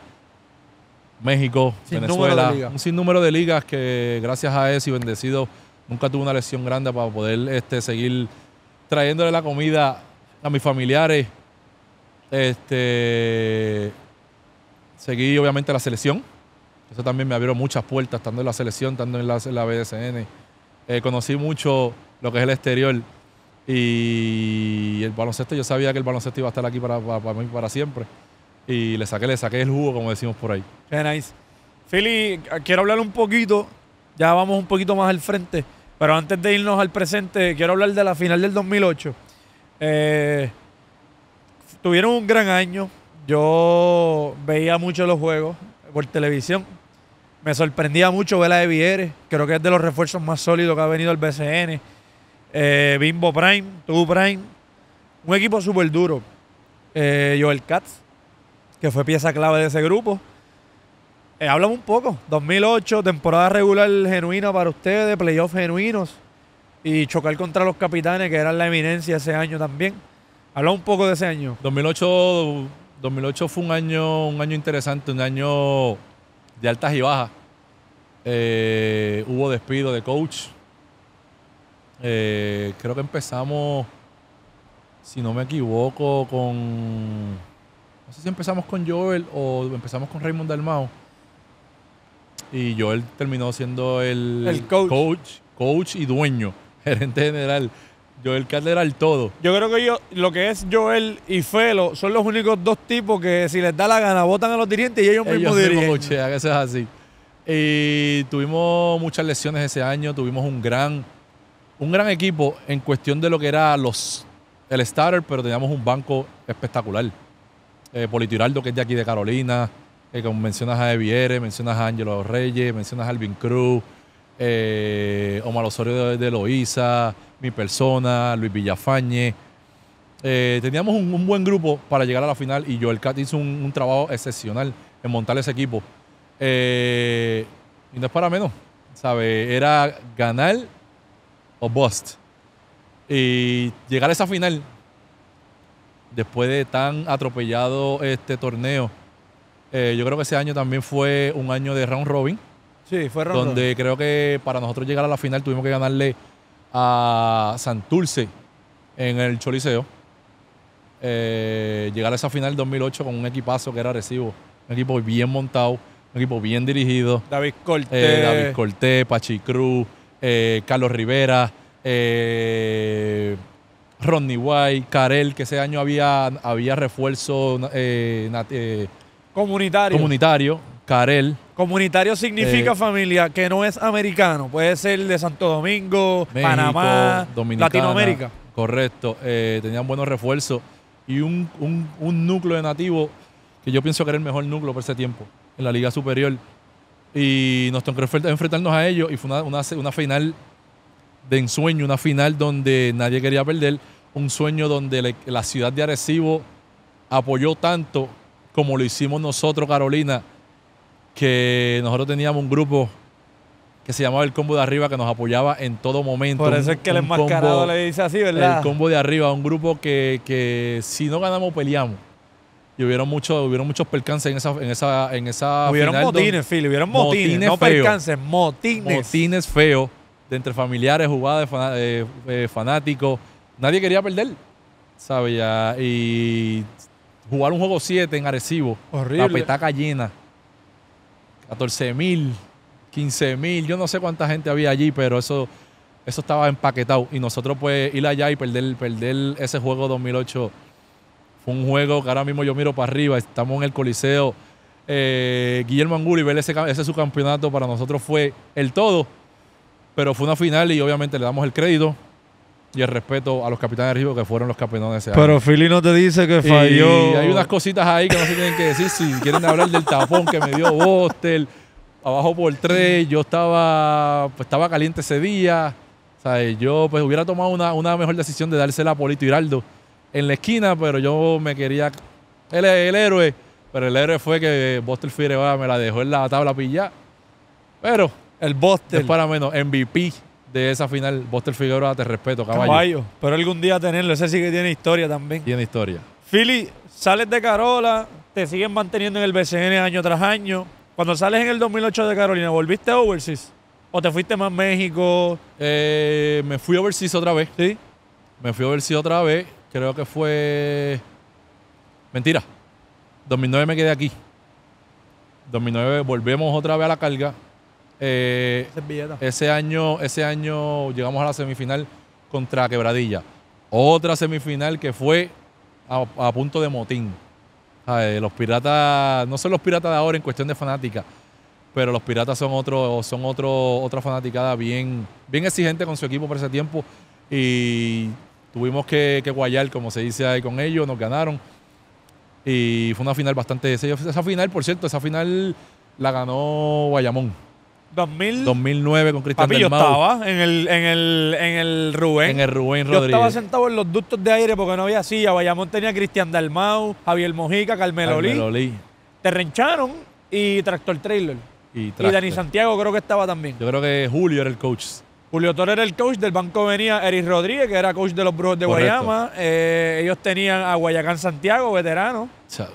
México, Venezuela. Un sinnúmero de ligas que gracias a eso y bendecido nunca tuve una lesión grande para poder este, seguir trayéndole la comida a mis familiares. Este, seguí obviamente la selección. Eso también me abrió muchas puertas, estando en la selección, estando en la, en la BSN. Eh, conocí mucho lo que es el exterior y el baloncesto. Yo sabía que el baloncesto iba a estar aquí para, mí para siempre. Y le saqué, le saqué el jugo, como decimos por ahí. Qué nice. quiero hablar un poquito. Ya vamos un poquito más al frente. Pero antes de irnos al presente, quiero hablar de la final del 2008. Eh, tuvieron un gran año. Yo veía mucho los juegos por televisión. Me sorprendía mucho Vela a Evieres, Creo que es de los refuerzos más sólidos que ha venido el BCN. Eh, Bimbo Prime, Tu Prime. Un equipo súper duro. Eh, Joel Katz, que fue pieza clave de ese grupo. hablamos eh, un poco. 2008, temporada regular genuina para ustedes, playoffs genuinos y chocar contra los capitanes, que eran la eminencia ese año también. Habla un poco de ese año. 2008, 2008 fue un año, un año interesante, un año de altas y bajas. Eh, hubo despido de coach. Eh, creo que empezamos, si no me equivoco, con. No sé si empezamos con Joel o empezamos con Raymond Dalmao. Y Joel terminó siendo el, coach. coach. coach. y dueño, gerente general Joel Caldera al todo. Yo creo que yo, lo que es Joel y Felo son los únicos dos tipos que si les da la gana votan a los dirigentes y ellos, mismos dirigen. eso es así. Y tuvimos muchas lesiones ese año, tuvimos un gran, un gran equipo en cuestión de lo que era los, el starter, pero teníamos un banco espectacular. Eh, Politiraldo, que es de aquí de Carolina, eh, como mencionas a Eviere, mencionas a Angelo Reyes, mencionas a Alvin Cruz, eh, Omar Osorio de, de mi persona, Luis Villafañe. Eh, teníamos un, buen grupo para llegar a la final y Joel Cat hizo un, trabajo excepcional en montar ese equipo. Eh, y no es para menos, ¿sabes? Era ganar o bust. Y llegar a esa final, después de tan atropellado este torneo, yo creo que ese año también fue un año de round robin. Sí, fue Donde creo que para nosotros llegar a la final tuvimos que ganarle a Santurce en el Choliseo. Eh, llegar a esa final 2008 con un equipazo que era Recibo. Un equipo bien montado, un equipo bien dirigido. David Cortés. Eh, David Cortés, Pachi Cruz, eh, Carlos Rivera, Rodney White, Carel, que ese año había, había refuerzo comunitario Carel. Comunitario significa eh, familia que no es americano. Puede ser de Santo Domingo, Panamá, Latinoamérica. Correcto. Eh, tenían buenos refuerzos y un, núcleo de nativo que yo pienso que era el mejor núcleo por ese tiempo en la Liga Superior. Y nos tocó enfrentarnos a ellos y fue una, final de ensueño, una final donde nadie quería perder, un sueño donde la ciudad de Arecibo apoyó tanto como lo hicimos nosotros, Carolina que nosotros teníamos un grupo que se llamaba el combo de arriba que nos apoyaba en todo momento. Por eso es que el enmascarado le dice así, ¿verdad? El combo de arriba, un grupo que, si no ganamos peleamos. Y hubieron, mucho, hubieron muchos percances en esa, en esa, en esa Hubieron motines, Phil, hubieron motines, no percances, motines. Motines feos de entre familiares, jugadas de, eh, eh, fanáticos. Nadie quería perder, ¿sabes? Y jugar un juego 7 en Arecibo, Horrible. la petaca llena. 14 mil, 15 mil, yo no sé cuánta gente había allí, pero eso, eso estaba empaquetado. Y nosotros pues ir allá y perder, perder ese juego 2008 fue un juego que ahora mismo yo miro para arriba, estamos en el Coliseo. Eh, Guillermo Angulo ver ese subcampeonato para nosotros fue el todo, pero fue una final y obviamente le damos el crédito y el respeto a los capitanes de Río que fueron los campeones ese Pero fili Philly no te dice que falló. Y hay unas cositas ahí que no se tienen que decir. Si quieren hablar del tapón que me dio Bostel abajo por tres, yo estaba, pues, estaba caliente ese día. O sea, yo pues hubiera tomado una, una mejor decisión de dársela a Polito Hiraldo en la esquina, pero yo me quería. Él es el héroe, pero el héroe fue que Bostel Fire me la dejó en la tabla pillada. Pero. El Bostel Es para menos, MVP de esa final, Buster Figueroa, te respeto, caballo. Caballo, pero algún día tenerlo, ese sí que tiene historia también. Tiene historia. Philly, sales de Carola, te siguen manteniendo en el BCN año tras año. Cuando sales en el 2008 de Carolina, ¿volviste a Overseas? ¿O te fuiste más México? Eh, me fui a Overseas otra vez. Sí. Me fui a Overseas otra vez. Creo que fue. Mentira. 2009 me quedé aquí. 2009 volvemos otra vez a la carga. Eh, ese año, ese año llegamos a la semifinal contra Quebradilla. Otra semifinal que fue a, punto de motín. Eh, los piratas, no son los piratas de ahora en cuestión de fanática, pero los piratas son otro, son otro, otra fanaticada bien, bien exigente con su equipo por ese tiempo. Y tuvimos que, que guayar, como se dice ahí con ellos, nos ganaron. Y fue una final bastante. Esa final, por cierto, esa final la ganó Guayamón. 2009 con Cristian Papi, estaba en el, en, el, en el Rubén. En el Rubén Rodríguez. Yo estaba sentado en los ductos de aire porque no había silla. Bayamón tenía Cristian Dalmau, Javier Mojica, Carmelo Lee. Te rencharon y Tractor Trailer. Y, y, Dani Santiago creo que estaba también. Yo creo que Julio era el coach. Julio Torres era el coach, del banco venía Eris Rodríguez, que era coach de los Brujos de Guayama. Eh, ellos tenían a Guayacán Santiago, veterano,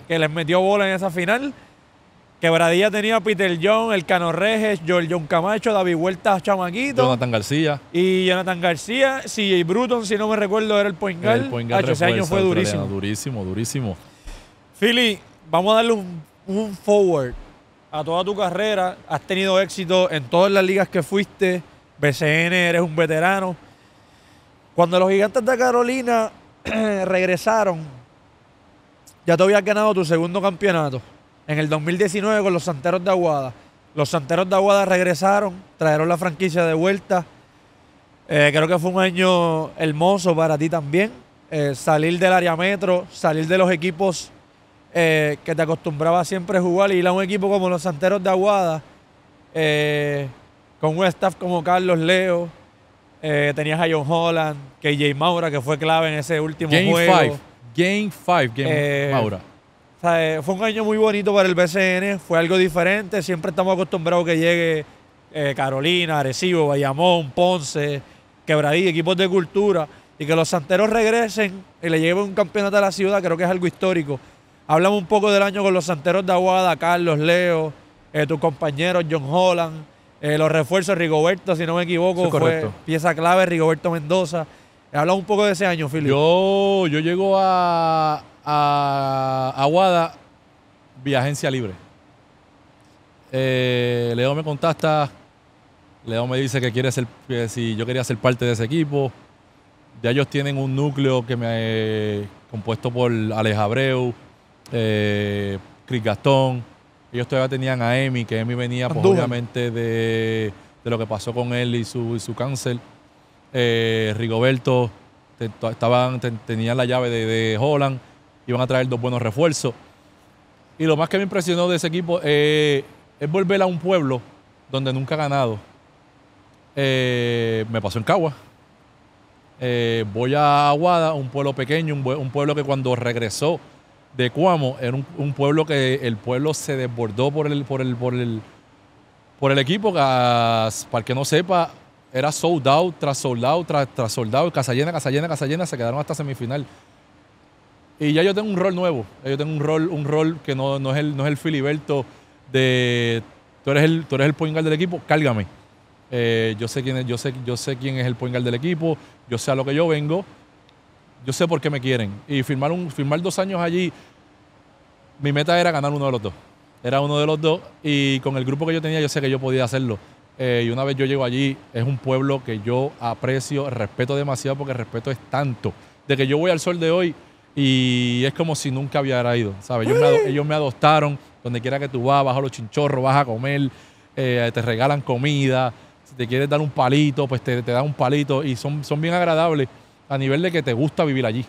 que les metió bola en esa final. Quebradilla tenía a Peter John, El Cano Reges, John Camacho, David Huerta Chamaquito. Jonathan García. Y Jonathan García. y Bruton, si no me recuerdo, era el Poingal. El años ese fue durísimo. Durísimo, durísimo. Philly, vamos a darle un, un forward a toda tu carrera. Has tenido éxito en todas las ligas que fuiste. BCN, eres un veterano. Cuando los gigantes de Carolina regresaron, ya te habías ganado tu segundo campeonato en el 2019 con los Santeros de Aguada. Los Santeros de Aguada regresaron, trajeron la franquicia de vuelta. Eh, creo que fue un año hermoso para ti también. Eh, salir del área metro, salir de los equipos eh, que te acostumbraba siempre a jugar, ir a un equipo como los Santeros de Aguada, con un staff como Carlos Leo, tenías a John Holland, KJ Maura, que fue clave en ese último game juego. Five. Game 5, Game Maura fue un año muy bonito para el BCN, fue algo diferente, siempre estamos acostumbrados que llegue eh, Carolina, Arecibo, Bayamón, Ponce, Quebradí, equipos de cultura, y que los santeros regresen y le lleven un campeonato a la ciudad, creo que es algo histórico. Hablamos un poco del año con los santeros de Aguada, Carlos, Leo, eh, tus compañeros John Holland, eh, los refuerzos, Rigoberto, si no me equivoco, fue pieza clave, Rigoberto Mendoza. Habla un poco de ese año, Filipe. Yo, yo llego a, a Aguada vía agencia libre. Eh, Leo me contacta, Leo me dice que quiere ser, si yo quería ser parte de ese equipo. Ya ellos tienen un núcleo que me compuesto por Alex Abreu, eh, Chris Gastón. Ellos todavía tenían a Emi, que Emi venía pues, obviamente de, lo que pasó con él y su, cáncer. Eh, Rigoberto estaban, tenían la llave de Holland y a traer dos buenos refuerzos. Y lo más que me impresionó de ese equipo eh, es volver a un pueblo donde nunca ha ganado. Eh, me pasó en Cagua. Eh, voy a Aguada, un pueblo pequeño, un, pueblo que cuando regresó de Cuamo, era un, pueblo que el pueblo se desbordó por el, por el, por el, por el equipo, que, para que no sepa, era soldado, tras soldado, tras, soldado casallena, casallena, casallena, llena, se quedaron hasta semifinal. Y ya yo tengo un rol nuevo. Yo tengo un rol, un rol que no, no es el, no es el Filiberto de tú eres el, tú eres el point guard del equipo, cálgame. Eh, yo, sé quién es, yo, sé, yo sé quién es el point guard del equipo, yo sé a lo que yo vengo, yo sé por qué me quieren. Y firmar, un, firmar dos años allí, mi meta era ganar uno de los dos. Era uno de los dos y con el grupo que yo tenía yo sé que yo podía hacerlo. Eh, y una vez yo llego allí, es un pueblo que yo aprecio, respeto demasiado porque respeto es tanto. De que yo voy al sol de hoy y es como si nunca hubiera ido, ¿sabes? Ellos me, adoptaron, donde quiera que tú vas, vas a los chinchorros, vas a comer, eh, te regalan comida, si te quieres dar un palito, pues te, dan un palito y son, son bien agradables a nivel de que te gusta vivir allí.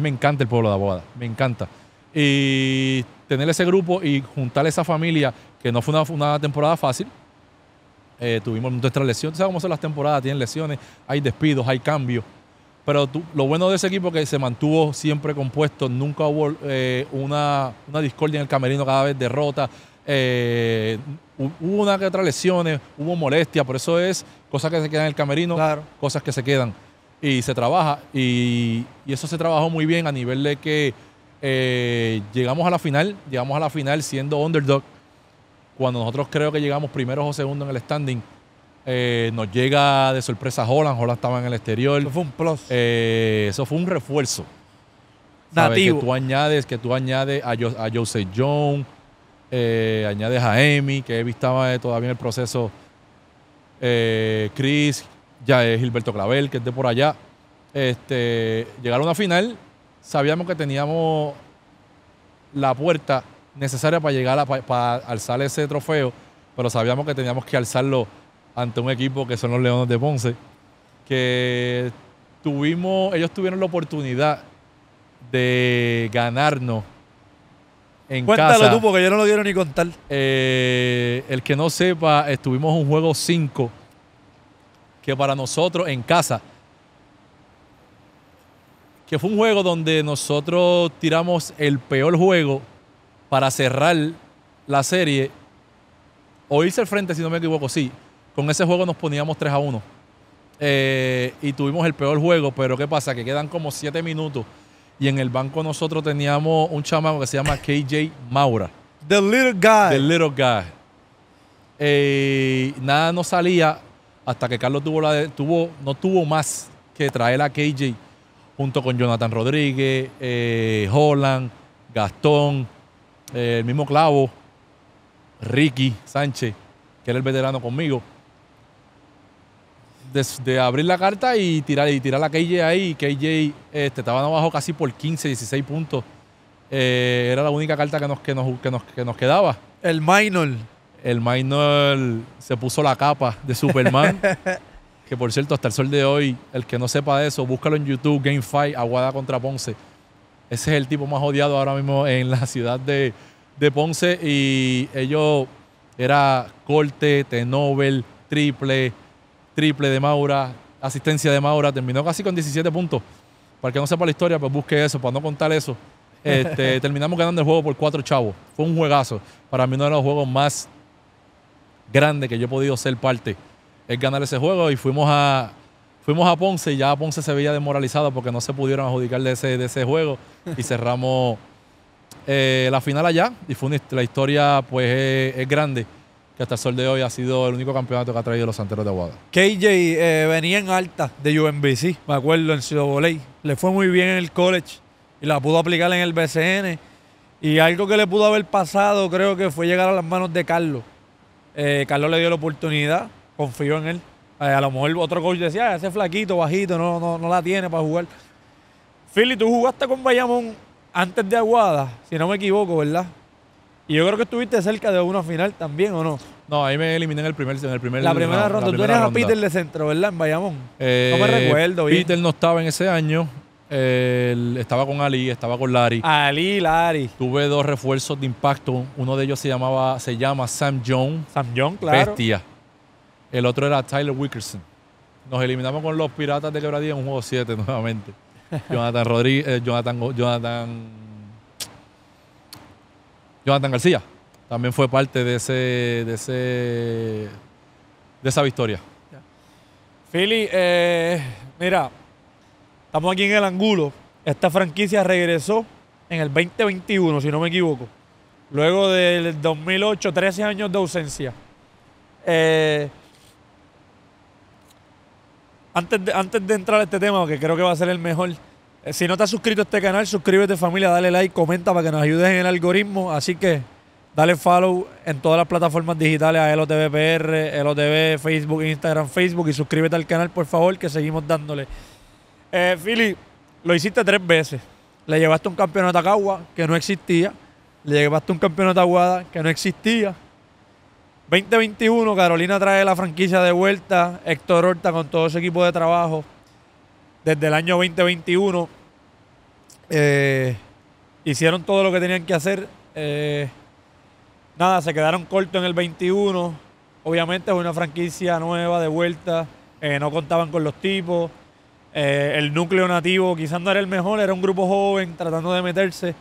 me encanta el pueblo de Abogada, me encanta. Y tener ese grupo y juntar esa familia, que no fue una, temporada fácil, eh, tuvimos nuestras lesiones, ¿sabes cómo son las temporadas? Tienen lesiones, hay despidos, hay cambios. Pero lo bueno de ese equipo es que se mantuvo siempre compuesto, nunca hubo eh, una, discordia en el camerino, cada vez derrota. Eh, hubo una que otra lesiones, hubo molestia, por eso es cosas que se quedan en el camerino, cosas que se quedan. Y se trabaja, y, eso se trabajó muy bien a nivel de que eh, llegamos a la final, llegamos a la final siendo underdog, cuando nosotros creo que llegamos primeros o segundos en el standing eh, nos llega de sorpresa Holland. Holland estaba en el exterior. Eso fue un plus. Eh, eso fue un refuerzo. Nativo. Que tú añades, que tú añades a, jose Jones, eh, añades a Emi, que he visto todavía en el proceso. Chris, ya es Gilberto Clavel, que es de por allá. Este, a una final, sabíamos que teníamos la puerta necesaria para llegar para alzar ese trofeo, pero sabíamos que teníamos que alzarlo ante un equipo que son los Leones de Ponce, que tuvimos, ellos tuvieron la oportunidad de ganarnos en Cuéntalo tú, porque yo no lo dieron ni contar. Eh, el que no sepa, estuvimos un juego 5 que para nosotros en casa, que fue un juego donde nosotros tiramos el peor juego para cerrar la serie o irse al frente, si no me equivoco, sí. Con ese juego nos poníamos 3 a 1. Eh, y tuvimos el peor juego, pero ¿qué pasa? Que quedan como 7 minutos. Y en el banco nosotros teníamos un chamaco que se llama KJ Maura. The Little Guy. The Little Guy. Eh, nada no salía hasta que Carlos tuvo la tuvo, no tuvo más que traer a KJ junto con Jonathan Rodríguez, eh, Holland, Gastón, el mismo Clavo, Ricky Sánchez, que era el veterano conmigo de, abrir la carta y tirar, y tirar a KJ ahí. KJ este, estaban abajo casi por 15, 16 puntos. Eh, era la única carta que nos, que nos, que, nos, quedaba. El minor. El minor se puso la capa de Superman. que por cierto, hasta el sol de hoy, el que no sepa de eso, búscalo en YouTube, Game Fight, Aguada contra Ponce. Ese es el tipo más odiado ahora mismo en la ciudad de, Ponce. Y ellos era corte, T-Nobel, triple, triple de Maura, asistencia de Maura, terminó casi con 17 puntos. Para que no sepa la historia, pues busque eso, para no contar eso. Este, terminamos ganando el juego por cuatro chavos. Fue un juegazo. Para mí uno de los juegos más grandes que yo he podido ser parte es ganar ese juego y fuimos a, fuimos a Ponce y ya Ponce se veía desmoralizado porque no se pudieron adjudicar de ese, de ese juego y cerramos eh, la final allá y fue la historia pues eh, es grande que hasta el sol de hoy ha sido el único campeonato que ha traído los Santeros de Aguada. KJ eh, venía en alta de UMBC, me acuerdo, en Ciudad Le fue muy bien en el college y la pudo aplicar en el BCN. Y algo que le pudo haber pasado creo que fue llegar a las manos de Carlos. Eh, Carlos le dio la oportunidad, confió en él. Eh, a lo mejor otro coach decía, ah, ese flaquito, bajito, no, no, no la tiene para jugar. Philly, tú jugaste con Bayamón antes de Aguada, si no me equivoco, ¿verdad? Y yo creo que estuviste cerca de una final también, ¿o no? No, ahí me eliminé en el primer. En el primer la primera ronda. Tú eras a Peter de centro, ¿verdad? En Bayamón. Eh, no me recuerdo. Peter no estaba en ese año. estaba con Ali, estaba con Larry. Ali, Larry. Tuve dos refuerzos de impacto. Uno de ellos se llamaba, se llama Sam Jones. Sam Jones, claro. Bestia. El otro era Tyler Wickerson. Nos eliminamos con los Piratas de Quebradía en un juego 7 nuevamente. Jonathan Rodríguez, eh, Jonathan, Jonathan Jonathan García también fue parte de ese, de ese, esa victoria. Eh, mira, estamos aquí en el Angulo. Esta franquicia regresó en el 2021, si no me equivoco. Luego del 2008, 13 años de ausencia. Eh, antes, de, antes de entrar a este tema, que creo que va a ser el mejor, eh, si no te has suscrito a este canal, suscríbete familia, dale like, comenta para que nos ayudes en el algoritmo. Así que dale follow en todas las plataformas digitales a TV PR, EloTV, Facebook, Instagram, Facebook y suscríbete al canal por favor que seguimos dándole. Eh, lo hiciste tres veces. Le llevaste un campeonato a Cagua que no existía. Le llevaste un campeonato a Aguada que no existía. 2021, Carolina trae la franquicia de vuelta. Héctor Horta con todo su equipo de trabajo desde el año 2021. Eh, hicieron todo lo que tenían que hacer. Eh, nada, se quedaron cortos en el 21. Obviamente fue una franquicia nueva de vuelta. Eh, no contaban con los tipos. el núcleo nativo quizás no era el mejor, era un grupo joven tratando de meterse.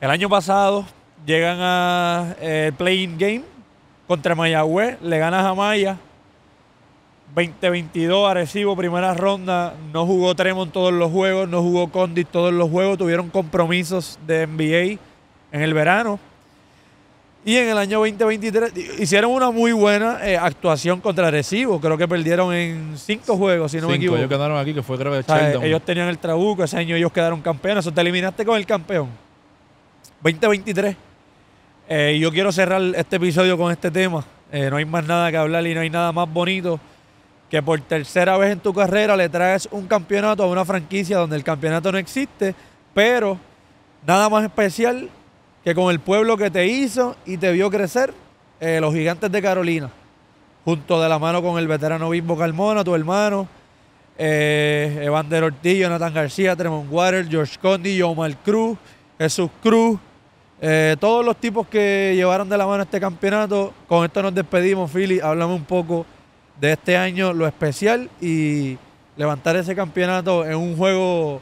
El año pasado llegan a Play Playing Game contra Mayagüez, le ganas a Maya 2022, Arecibo, primera ronda. No jugó Tremont todos los juegos, no jugó Condit todos los juegos. Tuvieron compromisos de NBA en el verano. Y en el año 2023 hicieron una muy buena eh, actuación contra Arecibo. Creo que perdieron en cinco juegos, si no me equivoco. Ellos quedaron aquí, que fue Ellos tenían el trabuco, ese año ellos quedaron campeones. O te eliminaste con el campeón. 2023. Eh, yo quiero cerrar este episodio con este tema. Eh, no hay más nada que hablar y no hay nada más bonito que por tercera vez en tu carrera le traes un campeonato a una franquicia donde el campeonato no existe, pero nada más especial que con el pueblo que te hizo y te vio crecer, eh, los gigantes de Carolina, junto de la mano con el veterano Bimbo Carmona, tu hermano, eh, Evander Ortiz, Jonathan García, Tremont Water, George Condi, Omar Cruz, Jesús Cruz, eh, todos los tipos que llevaron de la mano este campeonato. Con esto nos despedimos, Philly. Háblame un poco de este año lo especial y levantar ese campeonato en un juego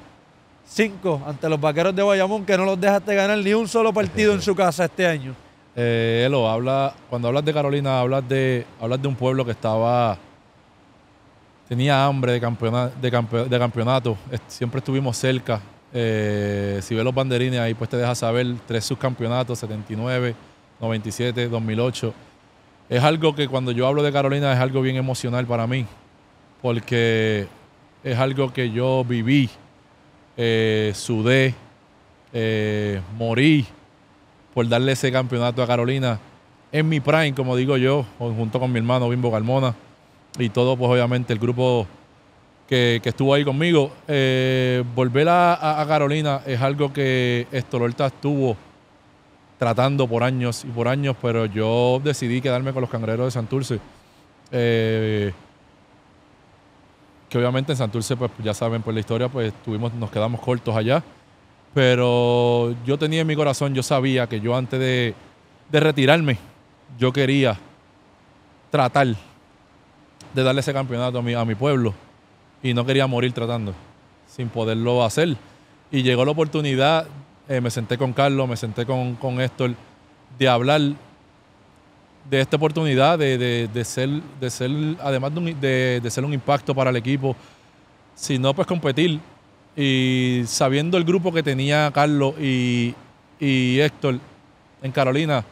5 ante los vaqueros de Bayamón que no los dejaste ganar ni un solo partido en su casa este año. Eh, Elo, habla, cuando hablas de Carolina, hablas de, de un pueblo que estaba. tenía hambre de, de, campeonato. Siempre estuvimos cerca. Eh, si ves los banderines ahí, pues te deja saber tres subcampeonatos: 79, 97, 2008 es algo que cuando yo hablo de Carolina es algo bien emocional para mí, porque es algo que yo viví, eh, sudé, eh, morí por darle ese campeonato a Carolina en mi prime, como digo yo, junto con mi hermano Bimbo Carmona y todo, pues obviamente el grupo que, estuvo ahí conmigo. Eh, volver a, Carolina es algo que Estolorta estuvo tratando por años y por años, pero yo decidí quedarme con los cangrejeros de Santurce. Eh, que obviamente en Santurce, pues ya saben por la historia, pues nos quedamos cortos allá. Pero yo tenía en mi corazón, yo sabía que yo antes de, de retirarme, yo quería tratar de darle ese campeonato a mi, a mi pueblo. Y no quería morir tratando, sin poderlo hacer. Y llegó la oportunidad eh, me senté con Carlos, me senté con, con Héctor, de hablar de esta oportunidad, de, ser, de ser, además de, ser un impacto para el equipo, sino pues competir. Y sabiendo el grupo que tenía Carlos y, Héctor en Carolina,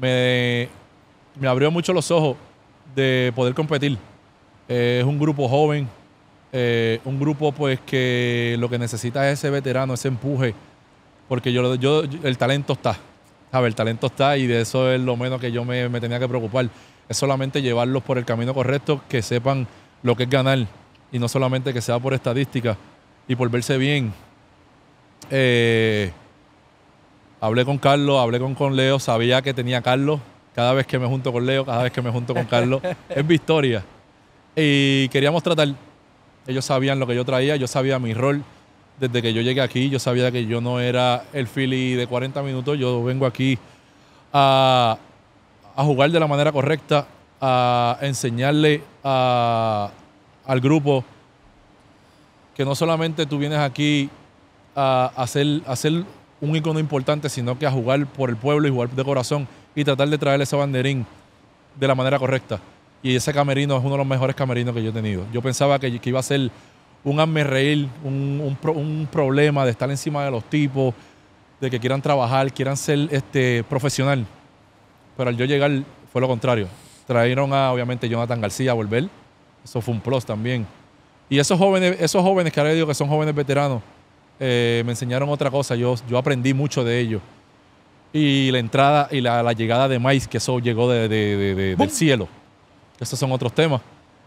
me, abrió mucho los ojos de poder competir. Eh, es un grupo joven, eh, un grupo pues que lo que necesita es ese veterano, ese empuje, porque yo, el talento está. ver El talento está y de eso es lo menos que yo me, tenía que preocupar. Es solamente llevarlos por el camino correcto, que sepan lo que es ganar y no solamente que sea por estadística y por verse bien. Eh, hablé con Carlos, hablé con, con Leo, sabía que tenía Carlos. Cada vez que me junto con Leo, cada vez que me junto con Carlos, es victoria. Y queríamos tratar. Ellos sabían lo que yo traía, yo sabía mi rol desde que yo llegué aquí, yo sabía que yo no era el Philly de 40 minutos. Yo vengo aquí a, jugar de la manera correcta, a enseñarle al grupo que no solamente tú vienes aquí a hacer, hacer un icono importante, sino que a jugar por el pueblo y jugar de corazón y tratar de traer ese banderín de la manera correcta. Y ese camerino es uno de los mejores camerinos que yo he tenido. Yo pensaba que iba a ser un hazme un, problema de estar encima de los tipos, de que quieran trabajar, quieran ser este, profesional. Pero al yo llegar fue lo contrario. Trajeron a, obviamente, Jonathan García a volver. Eso fue un plus también. Y esos jóvenes, esos jóvenes que ahora digo que son jóvenes veteranos, eh, me enseñaron otra cosa. Yo, aprendí mucho de ellos. Y la entrada y la, llegada de Mice, que eso llegó del cielo. Esos son otros temas.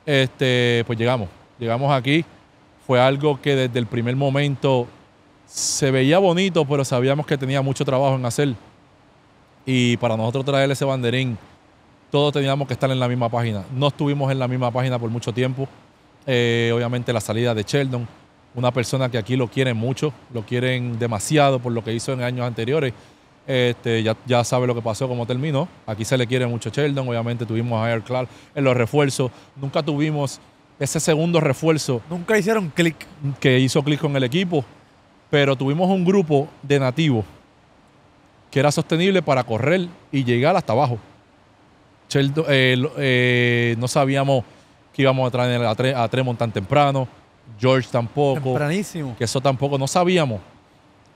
Este, pues llegamos. Llegamos aquí fue algo que desde el primer momento se veía bonito, pero sabíamos que tenía mucho trabajo en hacer. Y para nosotros traer ese banderín, todos teníamos que estar en la misma página. No estuvimos en la misma página por mucho tiempo. Eh, obviamente la salida de Sheldon, una persona que aquí lo quieren mucho, lo quieren demasiado por lo que hizo en años anteriores. Este, ya, sabe lo que pasó, cómo terminó. Aquí se le quiere mucho Sheldon. Obviamente tuvimos a Air Clark en los refuerzos. Nunca tuvimos ese segundo refuerzo. Nunca hicieron clic. Que hizo clic con el equipo. Pero tuvimos un grupo de nativos que era sostenible para correr y llegar hasta abajo. Eh, eh, no sabíamos que íbamos a traer a, Tremont tan temprano. George tampoco. Tempranísimo. Que eso tampoco, no sabíamos.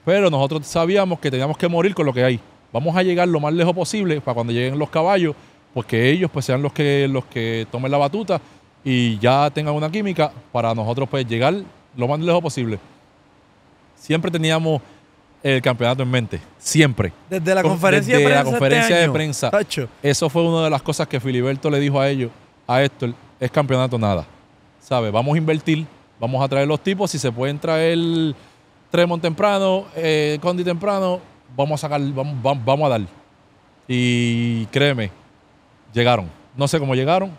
Pero nosotros sabíamos que teníamos que morir con lo que hay. Vamos a llegar lo más lejos posible para cuando lleguen los caballos, porque ellos pues sean los que, los que tomen la batuta y ya tengan una química para nosotros pues llegar lo más lejos posible. Siempre teníamos el campeonato en mente, siempre. Desde la conferencia de prensa. Desde la este conferencia de prensa. Eso fue una de las cosas que Filiberto le dijo a ellos, a Héctor, es campeonato nada. sabe Vamos a invertir, vamos a traer los tipos, si se pueden traer Tremont temprano, eh, Condi temprano, vamos a sacar, vamos, vamos a dar. Y créeme, llegaron. No sé cómo llegaron,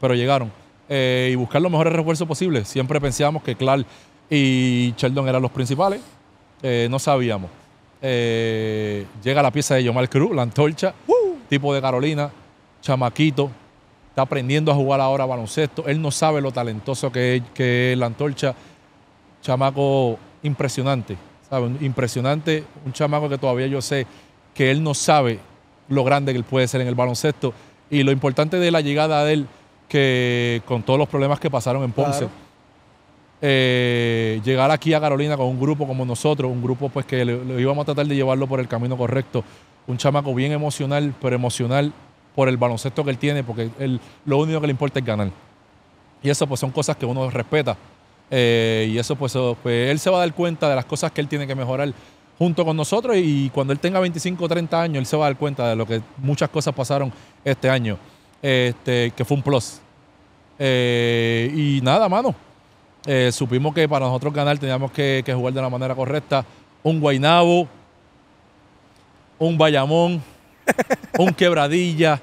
pero llegaron. Eh, y buscar los mejores refuerzos posibles. Siempre pensábamos que Clark y Sheldon eran los principales. Eh, no sabíamos. Eh, llega la pieza de Yomar Cruz, la antorcha, tipo de Carolina, chamaquito, está aprendiendo a jugar ahora baloncesto. Él no sabe lo talentoso que es, que la antorcha. Chamaco impresionante, Impresionante, un chamaco que todavía yo sé que él no sabe lo grande que él puede ser en el baloncesto. Y lo importante de la llegada de él que con todos los problemas que pasaron en Ponce. Eh, llegar aquí a Carolina con un grupo como nosotros, un grupo pues que lo íbamos a tratar de llevarlo por el camino correcto, un chamaco bien emocional, pero emocional por el baloncesto que él tiene, porque él, lo único que le importa es ganar. Y eso pues son cosas que uno respeta. Eh, y pues, eso pues, él se va a dar cuenta de las cosas que él tiene que mejorar junto con nosotros y cuando él tenga 25 o 30 años, él se va a dar cuenta de lo que muchas cosas pasaron este año este, que fue un plus. Eh, y nada, mano. Eh, supimos que para nosotros ganar teníamos que, jugar de la manera correcta. Un Guainabo, un Bayamón, un Quebradilla,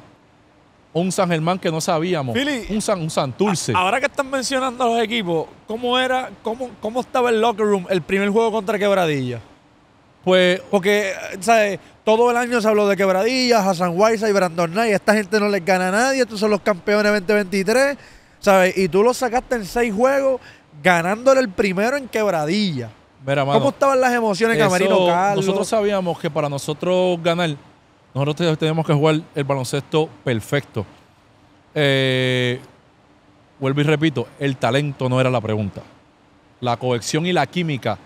un San Germán que no sabíamos, un, San, un Santurce. Ahora que están mencionando los equipos, ¿cómo, era, cómo, ¿cómo estaba el locker room el primer juego contra Quebradilla? Pues, porque, ¿sabes? Todo el año se habló de quebradillas, Hassan Weiss y Brandon Knight. Esta gente no les gana a nadie, estos son los campeones 2023, ¿sabes? Y tú los sacaste en seis juegos, ganándole el primero en quebradilla. ¿Cómo estaban las emociones, Camarino Nosotros sabíamos que para nosotros ganar, nosotros teníamos que jugar el baloncesto perfecto. Eh, vuelvo y repito, el talento no era la pregunta. La cohesión y la química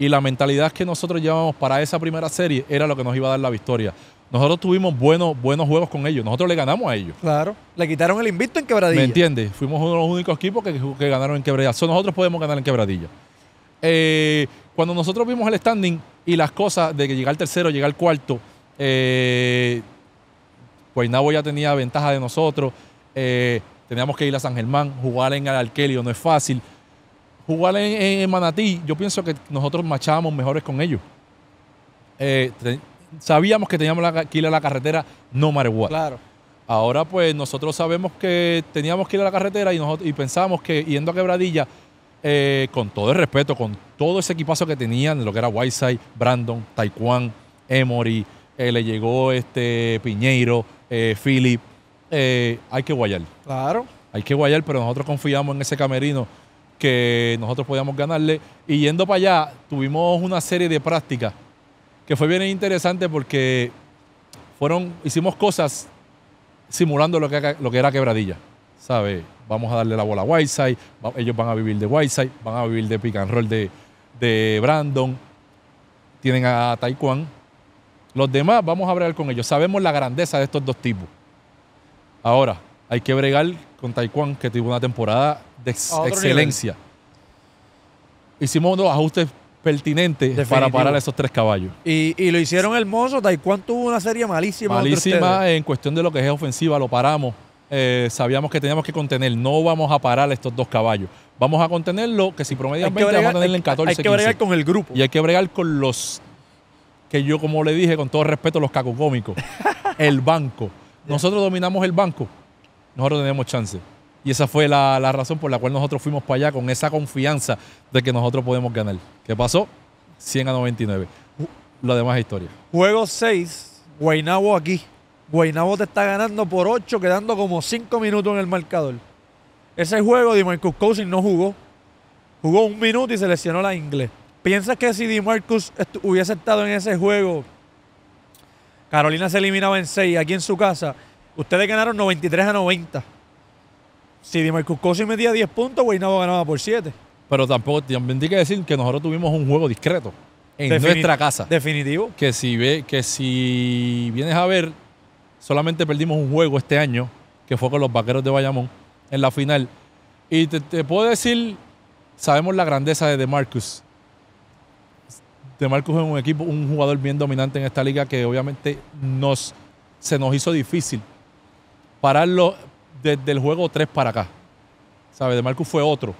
y la mentalidad que nosotros llevábamos para esa primera serie era lo que nos iba a dar la victoria. Nosotros tuvimos buenos, buenos juegos con ellos. Nosotros le ganamos a ellos. Claro. Le quitaron el invicto en Quebradilla. ¿Me entiendes? Fuimos uno de los únicos equipos que, ganaron en Quebradilla. nosotros podemos ganar en Quebradilla. Eh, cuando nosotros vimos el standing y las cosas de que llegar tercero, llegar cuarto, eh, ya tenía ventaja de nosotros. Eh, teníamos que ir a San Germán, jugar en el Arquelio no es fácil jugar en, Manatí, yo pienso que nosotros marchábamos mejores con ellos. Eh, sabíamos que teníamos que ir a la carretera no matter Claro. Ahora, pues, nosotros sabemos que teníamos que ir a la carretera y, nosotros, pensamos que yendo a Quebradilla, eh, con todo el respeto, con todo ese equipazo que tenían, lo que era Whiteside, Brandon, Taekwondo, Emory, eh, le llegó este Piñeiro, Philip, hay que guayar. Claro. Hay que guayar, pero nosotros confiamos en ese camerino que nosotros podíamos ganarle. Y yendo para allá, tuvimos una serie de prácticas que fue bien interesante porque fueron, hicimos cosas simulando lo que, lo que era quebradilla. ¿Sabes? Vamos a darle la bola a Whiteside, ellos van a vivir de Whiteside, van a vivir de pick and roll de, de Brandon, tienen a Taekwondo. Los demás vamos a hablar con ellos. Sabemos la grandeza de estos dos tipos. Ahora, hay que bregar con Taekwondo, que tuvo una temporada de excelencia. Hicimos unos ajustes pertinentes para parar esos tres caballos. Y, lo hicieron hermoso. Taekwondo tuvo una serie malísima. Malísima en cuestión de lo que es ofensiva, lo paramos. Eh, sabíamos que teníamos que contener. No vamos a parar estos dos caballos. Vamos a contenerlo, que si promedian 20, a en 14. Hay que bregar con el grupo. Y hay que bregar con los que yo, como le dije, con todo respeto, los cacocómicos. el banco. Nosotros dominamos el banco nosotros tenemos chance. Y esa fue la, razón por la cual nosotros fuimos para allá con esa confianza de que nosotros podemos ganar. ¿Qué pasó? 100 a 99. ...la demás historia. Juego 6, Guainabo aquí. Guainabo te está ganando por 8, quedando como 5 minutos en el marcador. Ese juego, Marcus Cousins no jugó. Jugó un minuto y se lesionó la inglés. ¿Piensas que si Marcus hubiese estado en ese juego, Carolina se eliminaba en 6 aquí en su casa? Ustedes ganaron 93 a 90. Si Marcus Cousins metía 10 puntos, Guaynabo ganaba por 7. Pero tampoco, también hay que decir que nosotros tuvimos un juego discreto en nuestra casa. Definitivo. Que si, ve, que si vienes a ver, solamente perdimos un juego este año, que fue con los Vaqueros de Bayamón, en la final. Y te, puedo decir, sabemos la grandeza de DeMarcus. DeMarcus es un equipo, un jugador bien dominante en esta liga que obviamente nos, se nos hizo difícil pararlo desde el juego 3 para acá. ¿Sabes? De Marcus fue otro.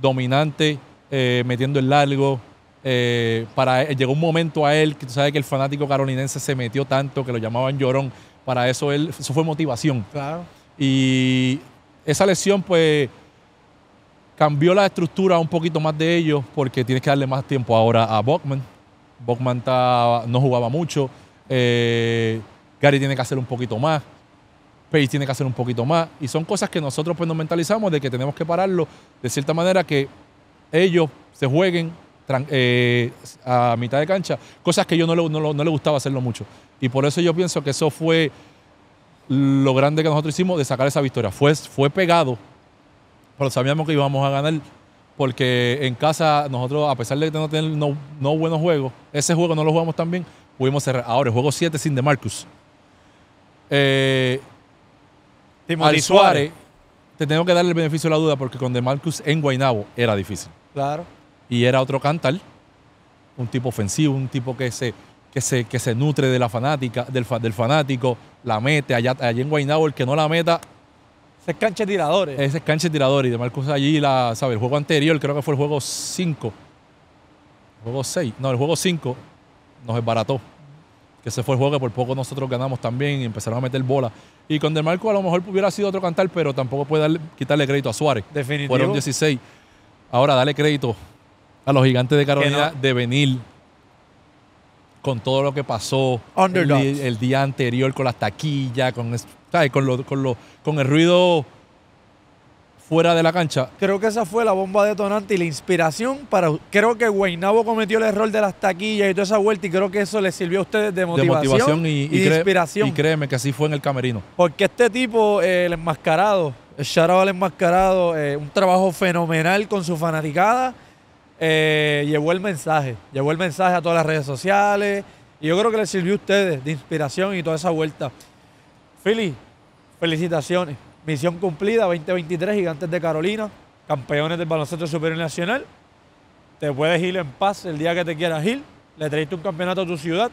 Dominante, eh, metiendo el largo. Eh, para, llegó un momento a él que tú sabes que el fanático carolinense se metió tanto que lo llamaban llorón. Para eso él, fue motivación. Claro. Y esa lesión, pues, cambió la estructura un poquito más de ellos porque tienes que darle más tiempo ahora a Bockman Bokman no jugaba mucho. Eh, Gary tiene que hacer un poquito más país tiene que hacer un poquito más. Y son cosas que nosotros pues nos mentalizamos de que tenemos que pararlo de cierta manera que ellos se jueguen eh, a mitad de cancha, cosas que yo no le, gustaba hacerlo mucho. Y por eso yo pienso que eso fue lo grande que nosotros hicimos de sacar esa victoria. Fue, fue pegado, pero sabíamos que íbamos a ganar porque en casa nosotros, a pesar de no tener no, no buenos juegos, ese juego no lo jugamos tan bien, pudimos cerrar. Ahora, el juego 7 sin DeMarcus. Eh, Timothy Suárez, te tengo que darle el beneficio de la duda porque con Marcus en Guainabo era difícil. Claro. Y era otro Cantal un tipo ofensivo, un tipo que se, que se, que se nutre de la fanática, del, fanático, la mete allá, en Guainabo el que no la meta se es tiradores. Ese es tiradores. Y de Marcus allí, la, el juego anterior, creo que fue el juego 5. juego 6. No, el juego 5 nos desbarató Que ese fue el juego que por poco nosotros ganamos también y empezaron a meter bola. Y con DeMarco a lo mejor hubiera sido otro cantar, pero tampoco puede quitarle crédito a Suárez. Definitivo. Fueron 16. Ahora, dale crédito a los gigantes de Carolina de venir con todo lo que pasó el, día anterior, con las taquillas, con, Con, con el ruido fuera de la cancha. Creo que esa fue la bomba detonante y la inspiración para. Creo que Guainabo cometió el error de las taquillas y toda esa vuelta, y creo que eso le sirvió a ustedes de motivación, y, inspiración. Y créeme que así fue en el camerino. Porque este tipo, eh, el enmascarado, el el enmascarado, eh, un trabajo fenomenal con su fanaticada. Eh, llevó el mensaje, llevó el mensaje a todas las redes sociales. Y yo creo que le sirvió a ustedes de inspiración y toda esa vuelta. Philly, felicitaciones. Misión cumplida 2023, Gigantes de Carolina, campeones del baloncesto superior nacional. Te puedes ir en paz el día que te quieras ir. Le traiste un campeonato a tu ciudad.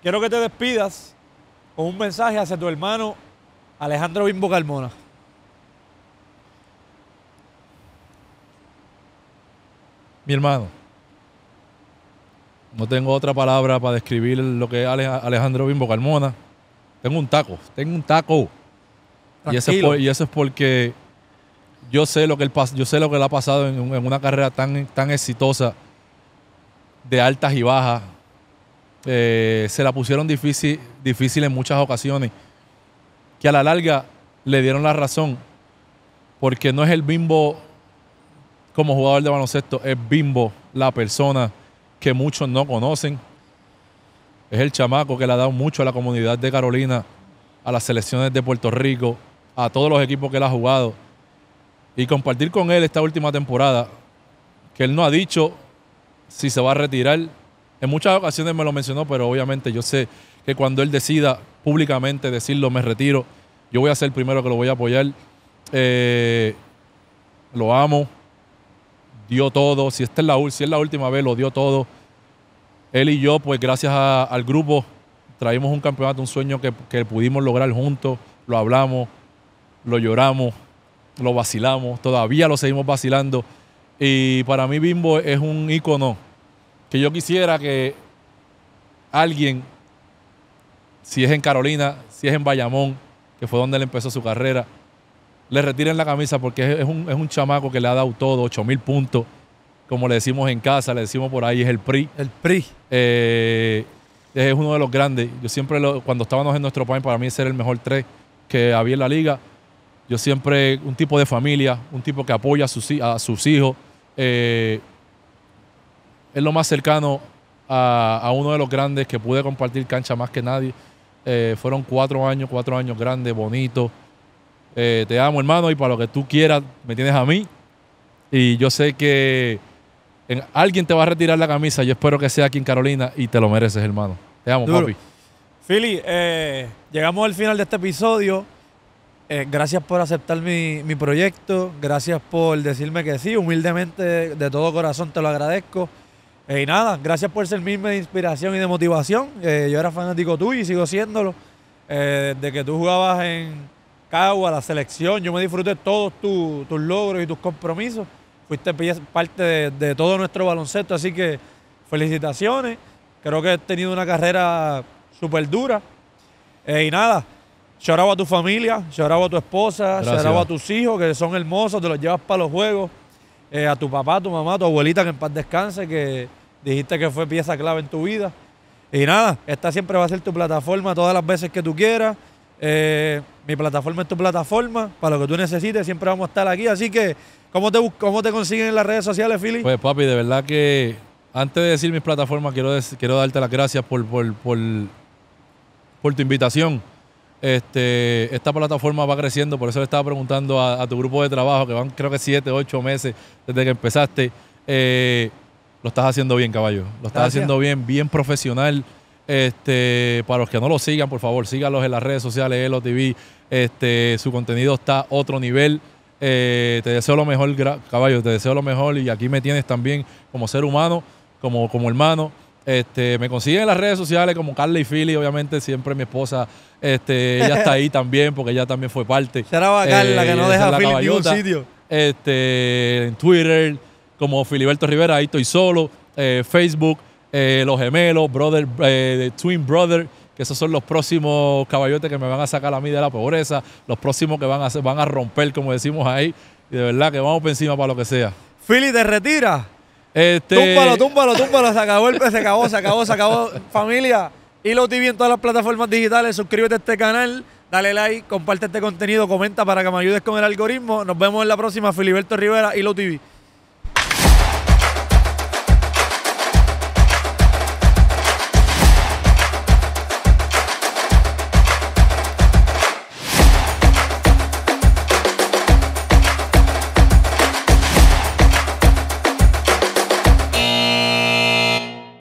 Quiero que te despidas con un mensaje hacia tu hermano Alejandro Bimbo Carmona. Mi hermano, no tengo otra palabra para describir lo que es Alejandro Bimbo Carmona. Tengo un taco, tengo un taco. Y eso, es porque yo sé lo que yo sé lo que le ha pasado en, una carrera tan, tan exitosa, de altas y bajas. Eh, se la pusieron difícil, difícil en muchas ocasiones. Que a la larga le dieron la razón. Porque no es el bimbo como jugador de baloncesto, es bimbo la persona que muchos no conocen. Es el chamaco que le ha dado mucho a la comunidad de Carolina, a las selecciones de Puerto Rico, a todos los equipos que él ha jugado y compartir con él esta última temporada, que él no ha dicho si se va a retirar. En muchas ocasiones me lo mencionó, pero obviamente yo sé que cuando él decida públicamente decirlo, me retiro, yo voy a ser el primero que lo voy a apoyar. Eh, lo amo, dio todo, si, esta es la, si es la última vez, lo dio todo. Él y yo, pues gracias al grupo, traímos un campeonato, un sueño que pudimos lograr juntos, lo hablamos, lo lloramos, lo vacilamos, todavía lo seguimos vacilando. Y para mí Bimbo es un ícono que yo quisiera que alguien, si es en Carolina, si es en Bayamón, que fue donde él empezó su carrera, le retiren la camisa porque es un, chamaco que le ha dado todo, 8 mil puntos, como le decimos en casa, le decimos por ahí, es el PRI. El PRI. Eh, es uno de los grandes. Yo siempre, cuando estábamos en nuestro país, para mí ese el mejor tres que había en la liga. Yo siempre, un tipo de familia, un tipo que apoya a sus, hijos. Eh, es lo más cercano a, uno de los grandes que pude compartir cancha más que nadie. Eh, fueron cuatro años, cuatro años grandes, bonitos. Eh, te amo, hermano, y para lo que tú quieras, me tienes a mí. Y yo sé que alguien te va a retirar la camisa. Yo espero que sea aquí en Carolina y te lo mereces, hermano. Te amo, papi. Philly, llegamos al final de este episodio. Eh, gracias por aceptar mi, proyecto, gracias por decirme que sí, humildemente, de, todo corazón te lo agradezco. Eh, y nada, gracias por ser mismo de inspiración y de motivación. Eh, yo era fanático tuyo y sigo siéndolo. desde que tú jugabas en Cagua, la selección, yo me disfruté todos tus logros y tus compromisos. Fuiste parte de, todo nuestro baloncesto, así que felicitaciones. Creo que has tenido una carrera súper dura. y nada, lloraba a tu familia, lloraba a tu esposa, lloraba a tus hijos que son hermosos, te los llevas para los juegos. Eh, a tu papá, a tu mamá, a tu abuelita que en paz descanse, que dijiste que fue pieza clave en tu vida. Y nada, esta siempre va a ser tu plataforma todas las veces que tú quieras. Eh, mi plataforma es tu plataforma. Para lo que tú necesites, siempre vamos a estar aquí. Así que, ¿cómo te, cómo te consiguen en las redes sociales, Philly? Pues, papi, de verdad que antes de decir mis plataformas, quiero, quiero darte las gracias por, por, por, por tu invitación este, esta plataforma va creciendo, por eso le estaba preguntando a, tu grupo de trabajo, que van creo que 7, 8 meses desde que empezaste. Eh, lo estás haciendo bien, caballo. Lo estás haciendo bien, bien profesional. Este, para los que no lo sigan, por favor, sígalos en las redes sociales, Elo TV. Este, su contenido está a otro nivel. Eh, te deseo lo mejor, caballo, te deseo lo mejor. Y aquí me tienes también como ser humano, como, como hermano. Este, me consiguen en las redes sociales como Carla y Philly, obviamente siempre mi esposa, este, ella está ahí también porque ella también fue parte. Será eh, Carla que no deja a Philly en sitio. Este, en Twitter como Filiberto Rivera, ahí estoy solo, eh, Facebook, eh, los gemelos, brother, twin brother, que esos son los próximos caballotes que me van a sacar a mí de la pobreza, los próximos que van a van a romper como decimos ahí y de verdad que vamos por encima para lo que sea. Philly te retira. Este... Túmbalo, túmbalo, túmbalo. Se acabó, el, se acabó, se acabó, se acabó. Familia, Hilo TV en todas las plataformas digitales. Suscríbete a este canal. Dale like, comparte este contenido, comenta para que me ayudes con el algoritmo. Nos vemos en la próxima. Filiberto Rivera, Hilo TV.